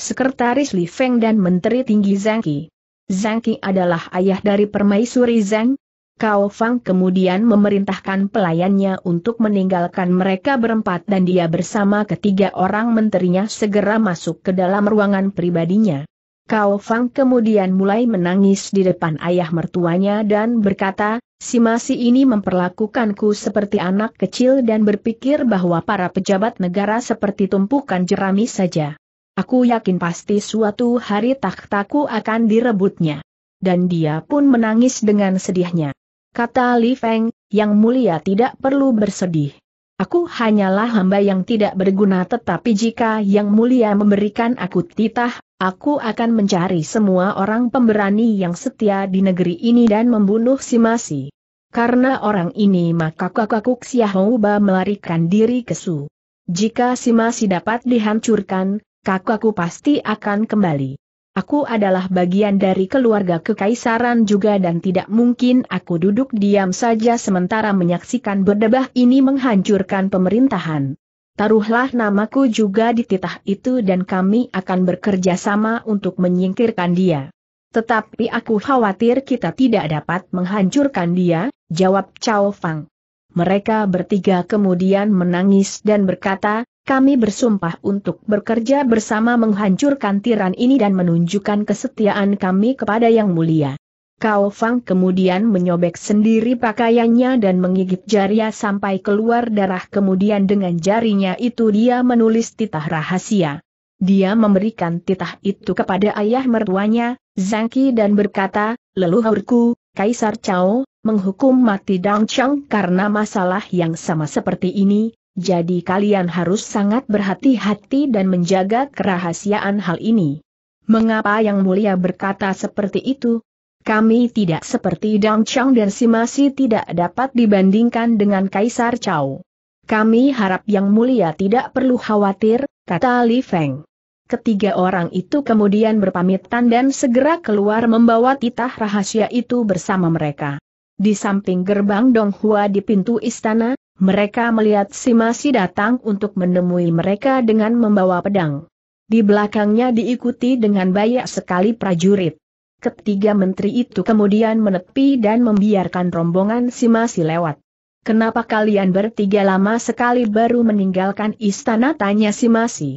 Sekretaris Li Feng dan Menteri Tinggi Zhang Qi. Zhang Qi adalah ayah dari permaisuri Zhang, Kao Fang kemudian memerintahkan pelayannya untuk meninggalkan mereka berempat dan dia bersama ketiga orang menterinya segera masuk ke dalam ruangan pribadinya. Kao Fang kemudian mulai menangis di depan ayah mertuanya dan berkata, si Masi ini memperlakukanku seperti anak kecil dan berpikir bahwa para pejabat negara seperti tumpukan jerami saja. Aku yakin pasti suatu hari takhtaku akan direbutnya. Dan dia pun menangis dengan sedihnya kata Li Feng, yang mulia tidak perlu bersedih. Aku hanyalah hamba yang tidak berguna tetapi jika yang mulia memberikan aku titah, aku akan mencari semua orang pemberani yang setia di negeri ini dan membunuh si Masi. Karena orang ini maka kakakku Xiaoba melarikan diri ke Su. Jika si Masi dapat dihancurkan, kakakku pasti akan kembali. Aku adalah bagian dari keluarga kekaisaran juga dan tidak mungkin aku duduk diam saja sementara menyaksikan berdebah ini menghancurkan pemerintahan. Taruhlah namaku juga di titah itu dan kami akan bekerja sama untuk menyingkirkan dia. Tetapi aku khawatir kita tidak dapat menghancurkan dia, jawab Chao Fang. Mereka bertiga kemudian menangis dan berkata, kami bersumpah untuk bekerja bersama menghancurkan tiran ini dan menunjukkan kesetiaan kami kepada Yang Mulia. Kau Fang kemudian menyobek sendiri pakaiannya dan menggigit jarinya sampai keluar darah kemudian dengan jarinya itu dia menulis titah rahasia. Dia memberikan titah itu kepada ayah mertuanya, Zangki dan berkata, leluhurku, Kaisar Cao menghukum mati Dang Chang karena masalah yang sama seperti ini, jadi kalian harus sangat berhati-hati dan menjaga kerahasiaan hal ini. Mengapa yang mulia berkata seperti itu? Kami tidak seperti Dang Chang dan si masih tidak dapat dibandingkan dengan Kaisar Chao. Kami harap yang mulia tidak perlu khawatir, kata Li Feng. Ketiga orang itu kemudian berpamitan dan segera keluar membawa titah rahasia itu bersama mereka. Di samping gerbang Donghua di pintu istana, mereka melihat si Masi datang untuk menemui mereka dengan membawa pedang. Di belakangnya diikuti dengan banyak sekali prajurit. Ketiga menteri itu kemudian menepi dan membiarkan rombongan si Masi lewat. Kenapa kalian bertiga lama sekali baru meninggalkan istana tanya si Masi.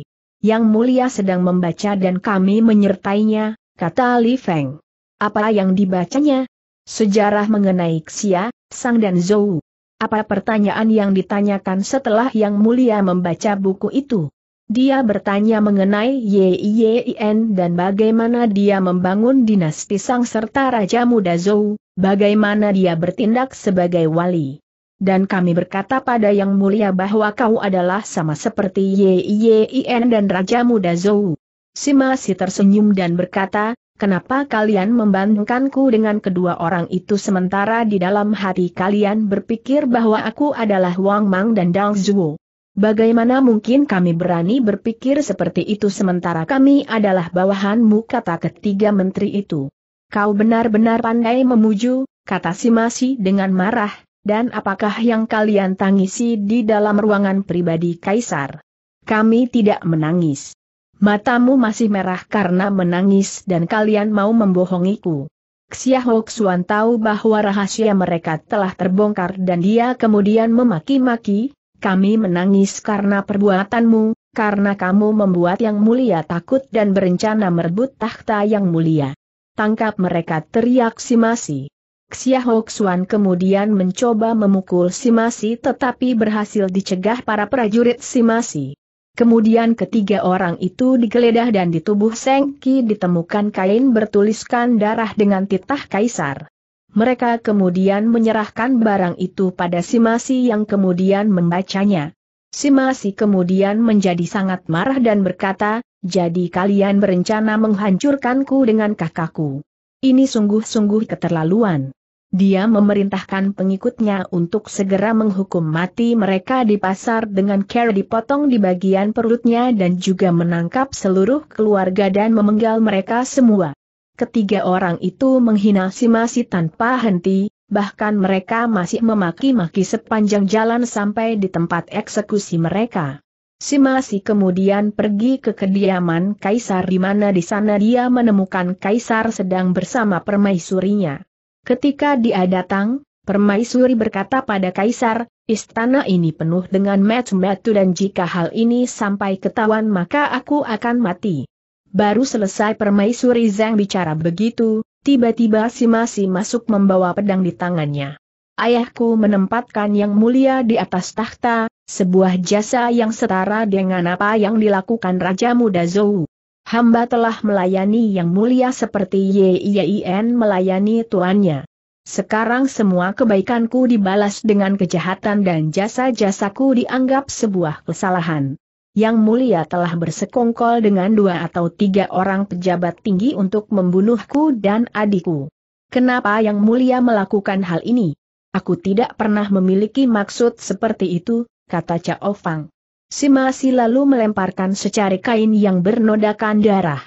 Yang mulia sedang membaca dan kami menyertainya, kata Li Feng. Apa yang dibacanya? Sejarah mengenai Xia, Sang dan Zhou. Apa pertanyaan yang ditanyakan setelah Yang Mulia membaca buku itu? Dia bertanya mengenai YIYIN dan bagaimana dia membangun dinasti Sang serta Raja Muda Zhou, bagaimana dia bertindak sebagai wali. Dan kami berkata pada Yang Mulia bahwa kau adalah sama seperti YIYIN dan Raja Muda Zhou. Sima si tersenyum dan berkata, Kenapa kalian membandingkanku dengan kedua orang itu sementara di dalam hati kalian berpikir bahwa aku adalah Wang Mang dan Dang Zhuo? Bagaimana mungkin kami berani berpikir seperti itu sementara kami adalah bawahanmu kata ketiga menteri itu. Kau benar-benar pandai memuju, kata Simasi dengan marah, dan apakah yang kalian tangisi di dalam ruangan pribadi Kaisar? Kami tidak menangis. Matamu masih merah karena menangis dan kalian mau membohongiku. Xiahok Xuan tahu bahwa rahasia mereka telah terbongkar dan dia kemudian memaki-maki, kami menangis karena perbuatanmu, karena kamu membuat yang mulia takut dan berencana merebut tahta yang mulia. Tangkap mereka teriak Simasi. Xiahok Xuan kemudian mencoba memukul Simasi tetapi berhasil dicegah para prajurit Simasi. Kemudian ketiga orang itu digeledah dan di tubuh Seng Ki ditemukan kain bertuliskan darah dengan titah kaisar. Mereka kemudian menyerahkan barang itu pada Simasi yang kemudian membacanya. Simasi kemudian menjadi sangat marah dan berkata, jadi kalian berencana menghancurkanku dengan kakakku. Ini sungguh-sungguh keterlaluan. Dia memerintahkan pengikutnya untuk segera menghukum mati mereka di pasar dengan cara dipotong di bagian perutnya dan juga menangkap seluruh keluarga dan memenggal mereka semua. Ketiga orang itu menghina Simasi tanpa henti, bahkan mereka masih memaki-maki sepanjang jalan sampai di tempat eksekusi mereka. Simasi kemudian pergi ke kediaman kaisar di mana di sana dia menemukan kaisar sedang bersama permaisurinya. Ketika dia datang, Permaisuri berkata pada Kaisar, istana ini penuh dengan metu-metu dan jika hal ini sampai ketahuan maka aku akan mati. Baru selesai Permaisuri Zeng bicara begitu, tiba-tiba si masih masuk membawa pedang di tangannya. Ayahku menempatkan yang mulia di atas tahta, sebuah jasa yang setara dengan apa yang dilakukan Raja Muda Zhou hamba telah melayani yang mulia seperti Yien melayani tuannya. Sekarang semua kebaikanku dibalas dengan kejahatan dan jasa-jasaku dianggap sebuah kesalahan. Yang mulia telah bersekongkol dengan dua atau tiga orang pejabat tinggi untuk membunuhku dan adikku. Kenapa yang mulia melakukan hal ini? Aku tidak pernah memiliki maksud seperti itu, kata Chao Fang. Simasi lalu melemparkan secari kain yang bernodakan darah.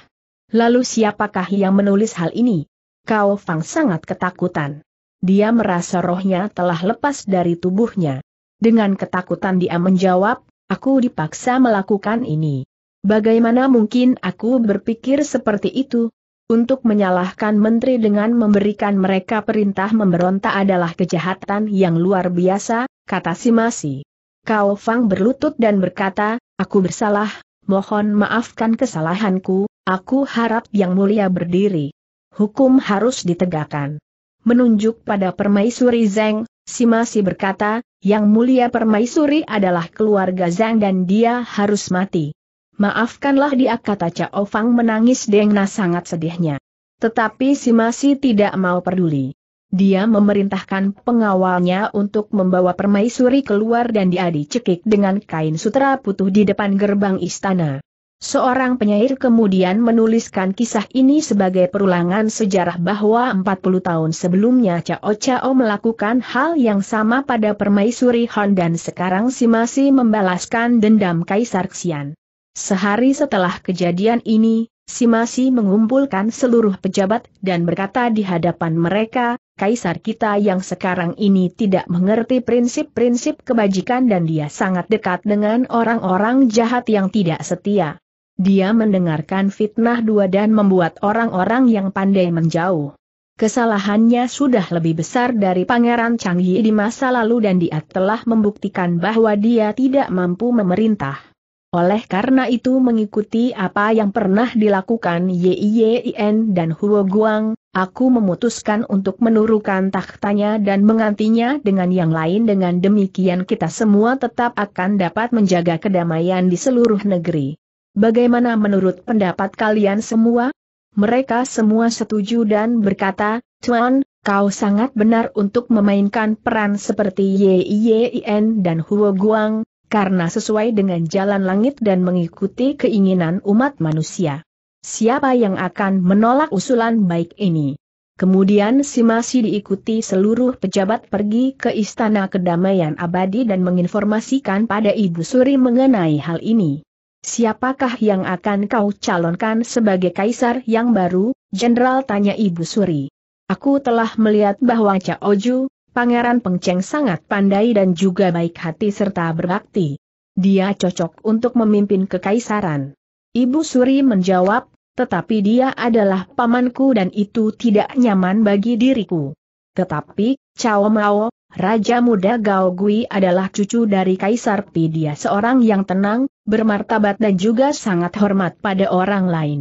Lalu siapakah yang menulis hal ini? Kau Fang sangat ketakutan. Dia merasa rohnya telah lepas dari tubuhnya. Dengan ketakutan dia menjawab, aku dipaksa melakukan ini. Bagaimana mungkin aku berpikir seperti itu? Untuk menyalahkan menteri dengan memberikan mereka perintah memberontak adalah kejahatan yang luar biasa, kata Simasi. Kao Fang berlutut dan berkata, aku bersalah, mohon maafkan kesalahanku, aku harap yang mulia berdiri. Hukum harus ditegakkan. Menunjuk pada Permaisuri Zeng, si berkata, yang mulia Permaisuri adalah keluarga Zeng dan dia harus mati. Maafkanlah dia kata Cao Fang menangis dengan sangat sedihnya. Tetapi si tidak mau peduli. Dia memerintahkan pengawalnya untuk membawa permaisuri keluar dan dia dicekik dengan kain sutra putih di depan gerbang istana. Seorang penyair kemudian menuliskan kisah ini sebagai perulangan sejarah bahwa 40 tahun sebelumnya Cao Cao melakukan hal yang sama pada permaisuri Han dan sekarang si masih membalaskan dendam Kaisar Xian. Sehari setelah kejadian ini, si masih mengumpulkan seluruh pejabat dan berkata di hadapan mereka, kaisar kita yang sekarang ini tidak mengerti prinsip-prinsip kebajikan dan dia sangat dekat dengan orang-orang jahat yang tidak setia. Dia mendengarkan fitnah dua dan membuat orang-orang yang pandai menjauh. Kesalahannya sudah lebih besar dari Pangeran Canggih di masa lalu dan dia telah membuktikan bahwa dia tidak mampu memerintah. Oleh karena itu mengikuti apa yang pernah dilakukan YIYIN dan Huo Guang, aku memutuskan untuk menurunkan takhtanya dan mengantinya dengan yang lain dengan demikian kita semua tetap akan dapat menjaga kedamaian di seluruh negeri. Bagaimana menurut pendapat kalian semua? Mereka semua setuju dan berkata, Tuan, kau sangat benar untuk memainkan peran seperti YIYIN dan Huo Guang, karena sesuai dengan jalan langit dan mengikuti keinginan umat manusia. Siapa yang akan menolak usulan baik ini? Kemudian si masih diikuti seluruh pejabat pergi ke Istana Kedamaian Abadi dan menginformasikan pada Ibu Suri mengenai hal ini. Siapakah yang akan kau calonkan sebagai kaisar yang baru? Jenderal tanya Ibu Suri. Aku telah melihat bahwa Cha Oju, Pangeran Pengceng sangat pandai dan juga baik hati serta berakti. Dia cocok untuk memimpin kekaisaran. Ibu Suri menjawab, tetapi dia adalah pamanku dan itu tidak nyaman bagi diriku. Tetapi, Cao Mao, Raja Muda Gao Gui adalah cucu dari Kaisar Pi dia seorang yang tenang, bermartabat dan juga sangat hormat pada orang lain.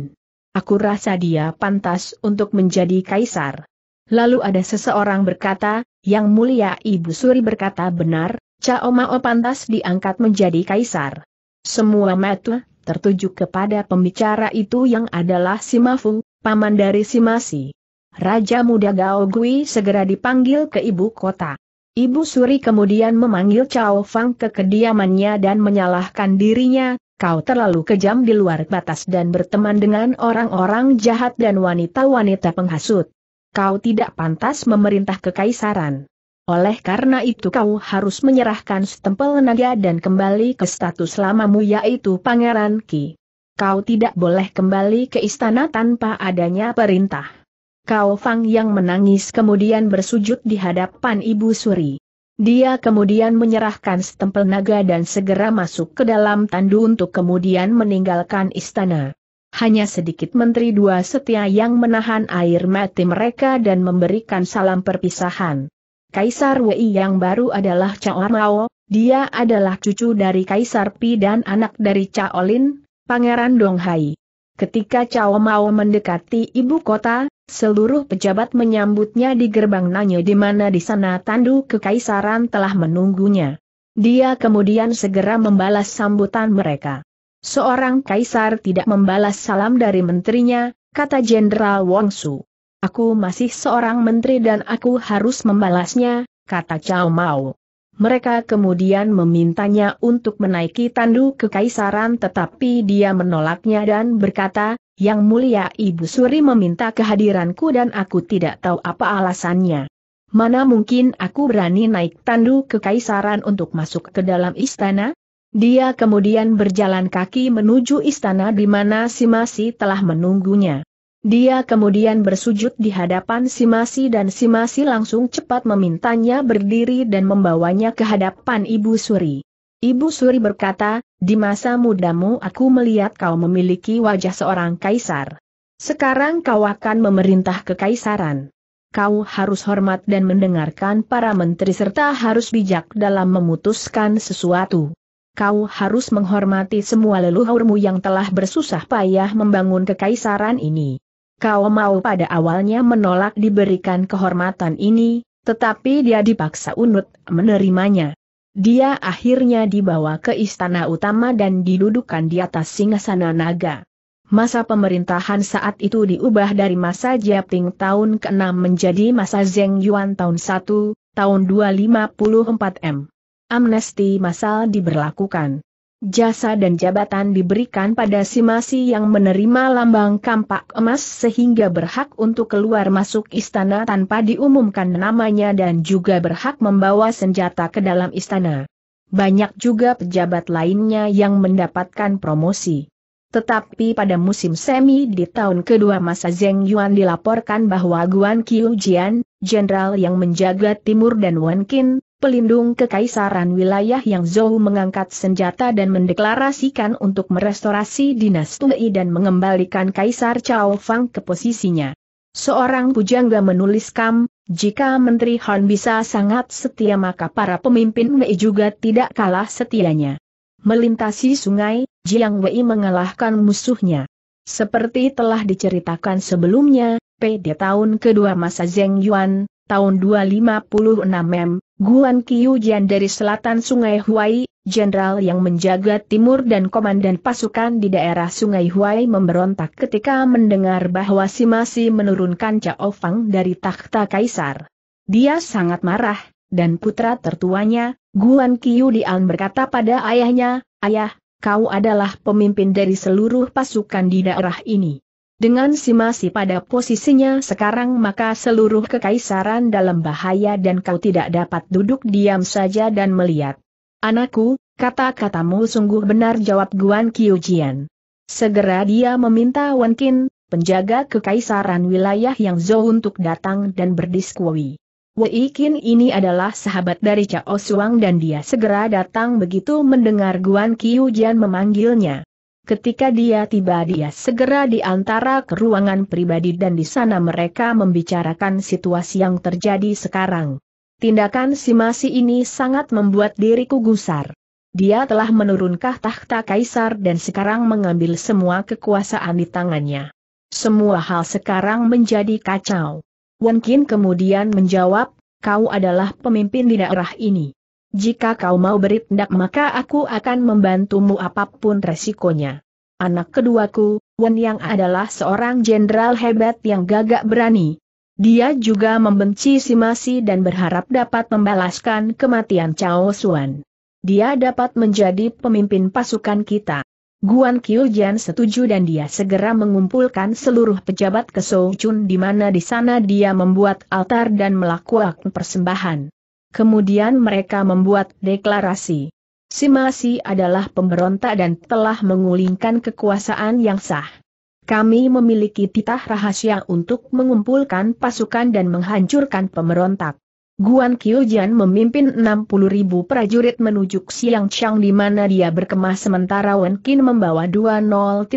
Aku rasa dia pantas untuk menjadi kaisar. Lalu ada seseorang berkata, yang mulia Ibu Suri berkata benar, Cao Mao pantas diangkat menjadi kaisar. Semua mata tertuju kepada pembicara itu yang adalah Simafu, paman dari Simasi. Raja muda Gao Gui segera dipanggil ke ibu kota. Ibu Suri kemudian memanggil Cao Fang ke kediamannya dan menyalahkan dirinya, kau terlalu kejam di luar batas dan berteman dengan orang-orang jahat dan wanita-wanita penghasut kau tidak pantas memerintah kekaisaran. Oleh karena itu kau harus menyerahkan stempel naga dan kembali ke status lamamu yaitu Pangeran Ki. Kau tidak boleh kembali ke istana tanpa adanya perintah. Kau Fang yang menangis kemudian bersujud di hadapan Ibu Suri. Dia kemudian menyerahkan stempel naga dan segera masuk ke dalam tandu untuk kemudian meninggalkan istana hanya sedikit menteri dua setia yang menahan air mati mereka dan memberikan salam perpisahan. Kaisar Wei yang baru adalah Chao Mao, dia adalah cucu dari Kaisar Pi dan anak dari Lin, Pangeran Donghai. Ketika Chao Mao mendekati ibu kota, seluruh pejabat menyambutnya di gerbang Nanyo di mana di sana tandu kekaisaran telah menunggunya. Dia kemudian segera membalas sambutan mereka. Seorang kaisar tidak membalas salam dari menterinya, kata Jenderal Wong Su. Aku masih seorang menteri dan aku harus membalasnya, kata Chao Mao. Mereka kemudian memintanya untuk menaiki tandu kekaisaran tetapi dia menolaknya dan berkata, Yang mulia Ibu Suri meminta kehadiranku dan aku tidak tahu apa alasannya. Mana mungkin aku berani naik tandu kekaisaran untuk masuk ke dalam istana? Dia kemudian berjalan kaki menuju istana di mana Simasi telah menunggunya. Dia kemudian bersujud di hadapan Simasi dan Simasi langsung cepat memintanya berdiri dan membawanya ke hadapan Ibu Suri. Ibu Suri berkata, di masa mudamu aku melihat kau memiliki wajah seorang kaisar. Sekarang kau akan memerintah kekaisaran. Kau harus hormat dan mendengarkan para menteri serta harus bijak dalam memutuskan sesuatu kau harus menghormati semua leluhurmu yang telah bersusah payah membangun kekaisaran ini. Kau mau pada awalnya menolak diberikan kehormatan ini, tetapi dia dipaksa unut menerimanya. Dia akhirnya dibawa ke istana utama dan didudukan di atas singgasana naga. Masa pemerintahan saat itu diubah dari masa Japing tahun ke-6 menjadi masa Zeng Yuan tahun 1, tahun 254 M amnesti masal diberlakukan. Jasa dan jabatan diberikan pada si masih yang menerima lambang kampak emas sehingga berhak untuk keluar masuk istana tanpa diumumkan namanya dan juga berhak membawa senjata ke dalam istana. Banyak juga pejabat lainnya yang mendapatkan promosi. Tetapi pada musim semi di tahun kedua masa Zeng Yuan dilaporkan bahwa Guan Jian, jenderal yang menjaga timur dan Wan Qin, pelindung kekaisaran wilayah yang Zhou mengangkat senjata dan mendeklarasikan untuk merestorasi dinasti dan mengembalikan Kaisar Cao Fang ke posisinya. Seorang pujangga menuliskan, jika Menteri Han bisa sangat setia maka para pemimpin Wei juga tidak kalah setianya. Melintasi sungai, Jiang Wei mengalahkan musuhnya. Seperti telah diceritakan sebelumnya, pada tahun kedua masa Zheng Yuan, tahun 256 M, Guan Qiujian dari selatan Sungai Huai, jenderal yang menjaga timur dan komandan pasukan di daerah Sungai Huai memberontak ketika mendengar bahwa si masih menurunkan Cao Fang dari takhta kaisar. Dia sangat marah, dan putra tertuanya, Guan Qiu Dian berkata pada ayahnya, Ayah, kau adalah pemimpin dari seluruh pasukan di daerah ini. Dengan si masih pada posisinya sekarang maka seluruh kekaisaran dalam bahaya dan kau tidak dapat duduk diam saja dan melihat. Anakku, kata-katamu sungguh benar jawab Guan Qiujian. Segera dia meminta Wan Qin, penjaga kekaisaran wilayah yang Zhou untuk datang dan berdiskusi. Wei Qin ini adalah sahabat dari Cao Suang dan dia segera datang begitu mendengar Guan Qiujian memanggilnya. Ketika dia tiba dia segera di antara ruangan pribadi dan di sana mereka membicarakan situasi yang terjadi sekarang. Tindakan si Masi ini sangat membuat diriku gusar. Dia telah menurunkan tahta kaisar dan sekarang mengambil semua kekuasaan di tangannya. Semua hal sekarang menjadi kacau. Wenkin kemudian menjawab, kau adalah pemimpin di daerah ini jika kau mau beritndak maka aku akan membantumu apapun resikonya. Anak keduaku, Wen yang adalah seorang jenderal hebat yang gagak berani. Dia juga membenci si Simasi dan berharap dapat membalaskan kematian Chao Suan. Dia dapat menjadi pemimpin pasukan kita. Guan Qiujian setuju dan dia segera mengumpulkan seluruh pejabat ke Chun di mana di sana dia membuat altar dan melakukan persembahan. Kemudian mereka membuat deklarasi. Simasi adalah pemberontak dan telah mengulingkan kekuasaan yang sah. Kami memiliki titah rahasia untuk mengumpulkan pasukan dan menghancurkan pemberontak. Guan Qiujian memimpin 60 ribu prajurit menuju Siang Chang di mana dia berkemah sementara Wen Qin membawa 20.000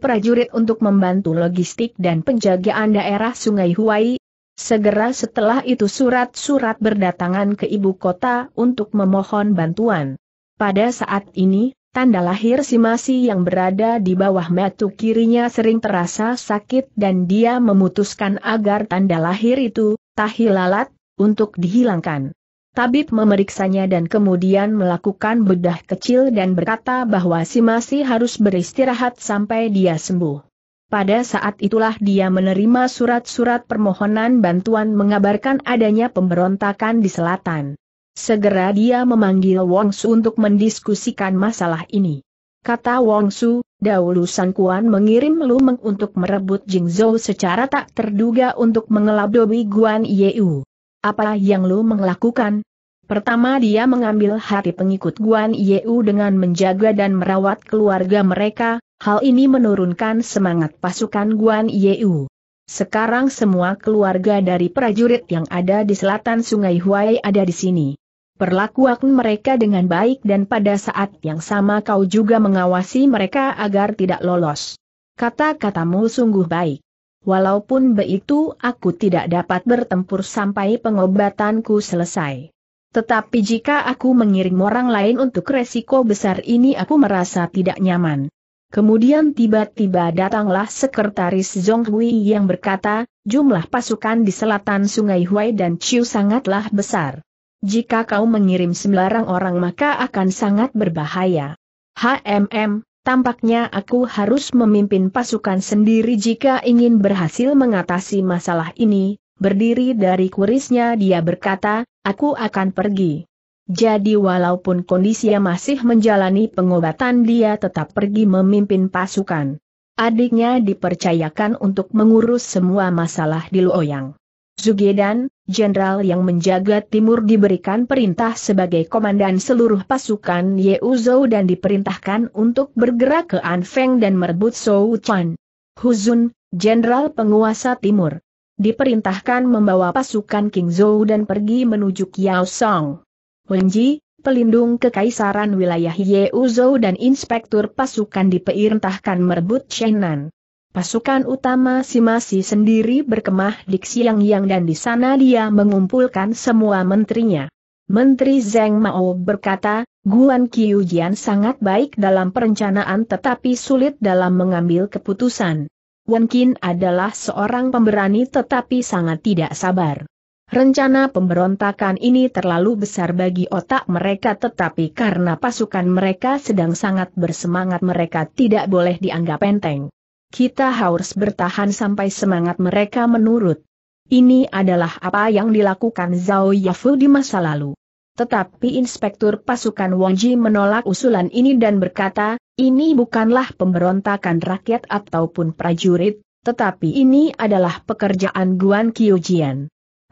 prajurit untuk membantu logistik dan penjagaan daerah Sungai Huai, Segera setelah itu surat-surat berdatangan ke ibu kota untuk memohon bantuan. Pada saat ini, tanda lahir si Masi yang berada di bawah metu kirinya sering terasa sakit dan dia memutuskan agar tanda lahir itu, tahilalat, untuk dihilangkan. Tabib memeriksanya dan kemudian melakukan bedah kecil dan berkata bahwa si masih harus beristirahat sampai dia sembuh. Pada saat itulah dia menerima surat-surat permohonan bantuan mengabarkan adanya pemberontakan di selatan. Segera dia memanggil Wong Su untuk mendiskusikan masalah ini. Kata Wong Su, dahulu Sang Kuan mengirim Lu Meng untuk merebut Jingzhou secara tak terduga untuk mengelabui Guan Yeu. Apa yang Meng lakukan? Pertama dia mengambil hati pengikut Guan Yeu dengan menjaga dan merawat keluarga mereka, Hal ini menurunkan semangat pasukan Guan Yeu. Sekarang semua keluarga dari prajurit yang ada di selatan Sungai Huai ada di sini. Perlakuan mereka dengan baik dan pada saat yang sama kau juga mengawasi mereka agar tidak lolos. Kata-katamu sungguh baik. Walaupun begitu aku tidak dapat bertempur sampai pengobatanku selesai. Tetapi jika aku mengirim orang lain untuk resiko besar ini aku merasa tidak nyaman. Kemudian tiba-tiba datanglah sekretaris Zhong Hui yang berkata, jumlah pasukan di selatan Sungai Huai dan Chiu sangatlah besar. Jika kau mengirim sembarang orang maka akan sangat berbahaya. HMM, tampaknya aku harus memimpin pasukan sendiri jika ingin berhasil mengatasi masalah ini, berdiri dari kurisnya dia berkata, aku akan pergi. Jadi walaupun kondisinya masih menjalani pengobatan dia tetap pergi memimpin pasukan. Adiknya dipercayakan untuk mengurus semua masalah di Luoyang. Zugedan, jenderal yang menjaga timur diberikan perintah sebagai komandan seluruh pasukan Yeuzhou dan diperintahkan untuk bergerak ke Anfeng dan merebut Sou Chuan. Huzun, jenderal penguasa timur, diperintahkan membawa pasukan King Zhou dan pergi menuju Kiao Song. Wenji, pelindung kekaisaran wilayah Yeuzhou dan inspektur pasukan diperintahkan merebut Shenan. Pasukan utama si Simasi sendiri berkemah di Xiangyang dan di sana dia mengumpulkan semua menterinya. Menteri Zeng Mao berkata, Guan Qiujian sangat baik dalam perencanaan tetapi sulit dalam mengambil keputusan. Wen Qin adalah seorang pemberani tetapi sangat tidak sabar. Rencana pemberontakan ini terlalu besar bagi otak mereka tetapi karena pasukan mereka sedang sangat bersemangat mereka tidak boleh dianggap enteng. Kita harus bertahan sampai semangat mereka menurut. Ini adalah apa yang dilakukan Zhao Yafu di masa lalu. Tetapi Inspektur Pasukan Ji menolak usulan ini dan berkata, ini bukanlah pemberontakan rakyat ataupun prajurit, tetapi ini adalah pekerjaan Guan Qiujian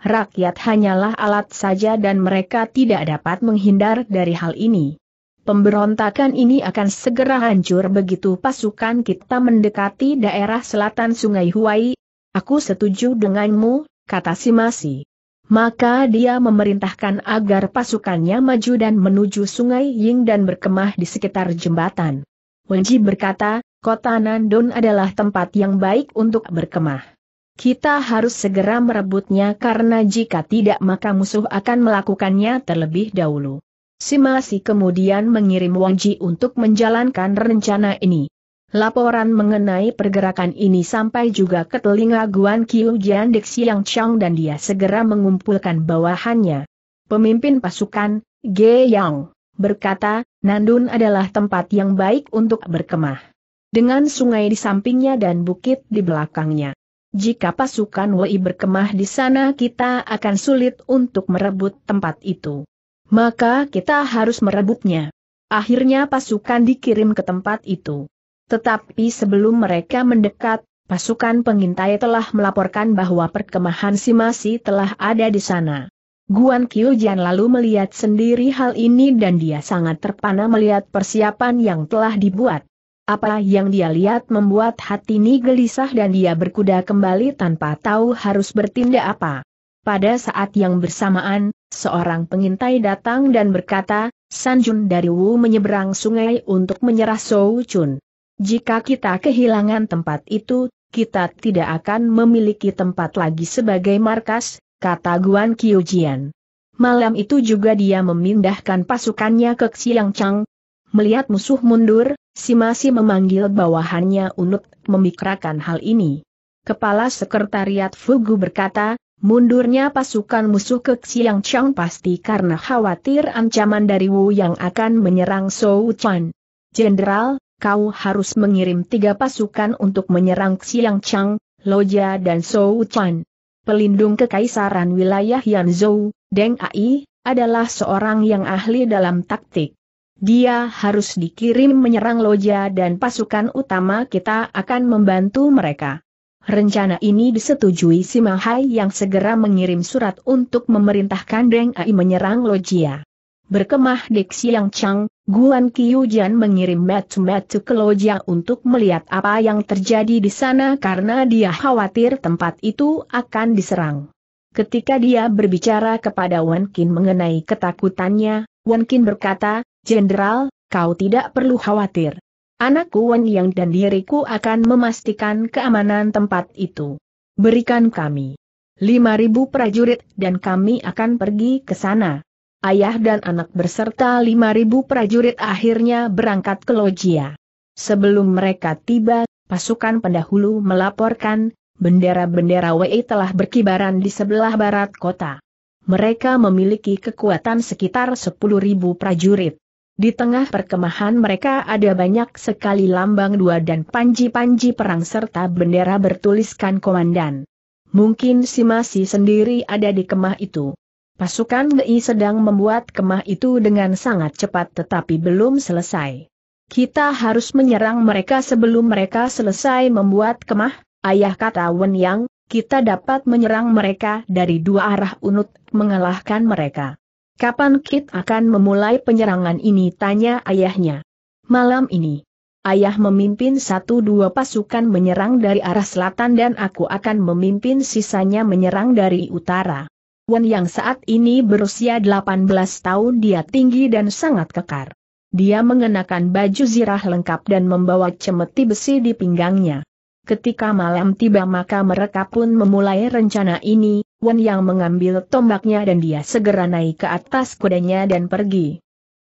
rakyat hanyalah alat saja dan mereka tidak dapat menghindar dari hal ini. Pemberontakan ini akan segera hancur begitu pasukan kita mendekati daerah selatan Sungai Huai. Aku setuju denganmu, kata Simasi. Maka dia memerintahkan agar pasukannya maju dan menuju Sungai Ying dan berkemah di sekitar jembatan. Wenji berkata, kota Nandon adalah tempat yang baik untuk berkemah. Kita harus segera merebutnya karena jika tidak maka musuh akan melakukannya terlebih dahulu. Simasi kemudian mengirim Wang Ji untuk menjalankan rencana ini. Laporan mengenai pergerakan ini sampai juga ke telinga Guan Qiu Jian Dek Siang Chang dan dia segera mengumpulkan bawahannya. Pemimpin pasukan, Ge Yang, berkata, Nandun adalah tempat yang baik untuk berkemah. Dengan sungai di sampingnya dan bukit di belakangnya. Jika pasukan Wei berkemah di sana kita akan sulit untuk merebut tempat itu. Maka kita harus merebutnya. Akhirnya pasukan dikirim ke tempat itu. Tetapi sebelum mereka mendekat, pasukan pengintai telah melaporkan bahwa perkemahan Simasi telah ada di sana. Guan Jian lalu melihat sendiri hal ini dan dia sangat terpana melihat persiapan yang telah dibuat. Apa yang dia lihat membuat hati ini gelisah dan dia berkuda kembali tanpa tahu harus bertindak apa. Pada saat yang bersamaan, seorang pengintai datang dan berkata, Sanjun dari Wu menyeberang sungai untuk menyerah Sou Chun. Jika kita kehilangan tempat itu, kita tidak akan memiliki tempat lagi sebagai markas, kata Guan Jian. Malam itu juga dia memindahkan pasukannya ke Xiangchang. Melihat musuh mundur, Si masih memanggil bawahannya Unut memikirkan hal ini. Kepala Sekretariat Fugu berkata, mundurnya pasukan musuh ke Xiang Chang pasti karena khawatir ancaman dari Wu yang akan menyerang Sou Chan. Jenderal, kau harus mengirim tiga pasukan untuk menyerang Xiang Chang, Loja dan Sou Chan. Pelindung kekaisaran wilayah Yanzhou, Deng Ai, adalah seorang yang ahli dalam taktik dia harus dikirim menyerang loja dan pasukan utama kita akan membantu mereka. Rencana ini disetujui si Mahai yang segera mengirim surat untuk memerintahkan Deng Ai menyerang Loja. Berkemah di Xiang Chang, Guan Qiujian mengirim Matu Matu ke Lojia untuk melihat apa yang terjadi di sana karena dia khawatir tempat itu akan diserang. Ketika dia berbicara kepada Wan Qin mengenai ketakutannya, Wan Qin berkata, Jenderal, kau tidak perlu khawatir. Anakku Wen Yang dan diriku akan memastikan keamanan tempat itu. Berikan kami 5.000 prajurit dan kami akan pergi ke sana. Ayah dan anak berserta 5.000 prajurit akhirnya berangkat ke Lojia. Sebelum mereka tiba, pasukan pendahulu melaporkan, bendera-bendera WI telah berkibaran di sebelah barat kota. Mereka memiliki kekuatan sekitar 10.000 prajurit. Di tengah perkemahan mereka ada banyak sekali lambang dua dan panji-panji perang serta bendera bertuliskan komandan. Mungkin si Masi sendiri ada di kemah itu. Pasukan Ngei sedang membuat kemah itu dengan sangat cepat tetapi belum selesai. Kita harus menyerang mereka sebelum mereka selesai membuat kemah, ayah kata Wen Yang, kita dapat menyerang mereka dari dua arah unut, mengalahkan mereka. Kapan Kit akan memulai penyerangan ini? Tanya ayahnya. Malam ini. Ayah memimpin satu dua pasukan menyerang dari arah selatan dan aku akan memimpin sisanya menyerang dari utara. Wan yang saat ini berusia 18 tahun dia tinggi dan sangat kekar. Dia mengenakan baju zirah lengkap dan membawa cemeti besi di pinggangnya. Ketika malam tiba maka mereka pun memulai rencana ini, Wen yang mengambil tombaknya dan dia segera naik ke atas kudanya dan pergi.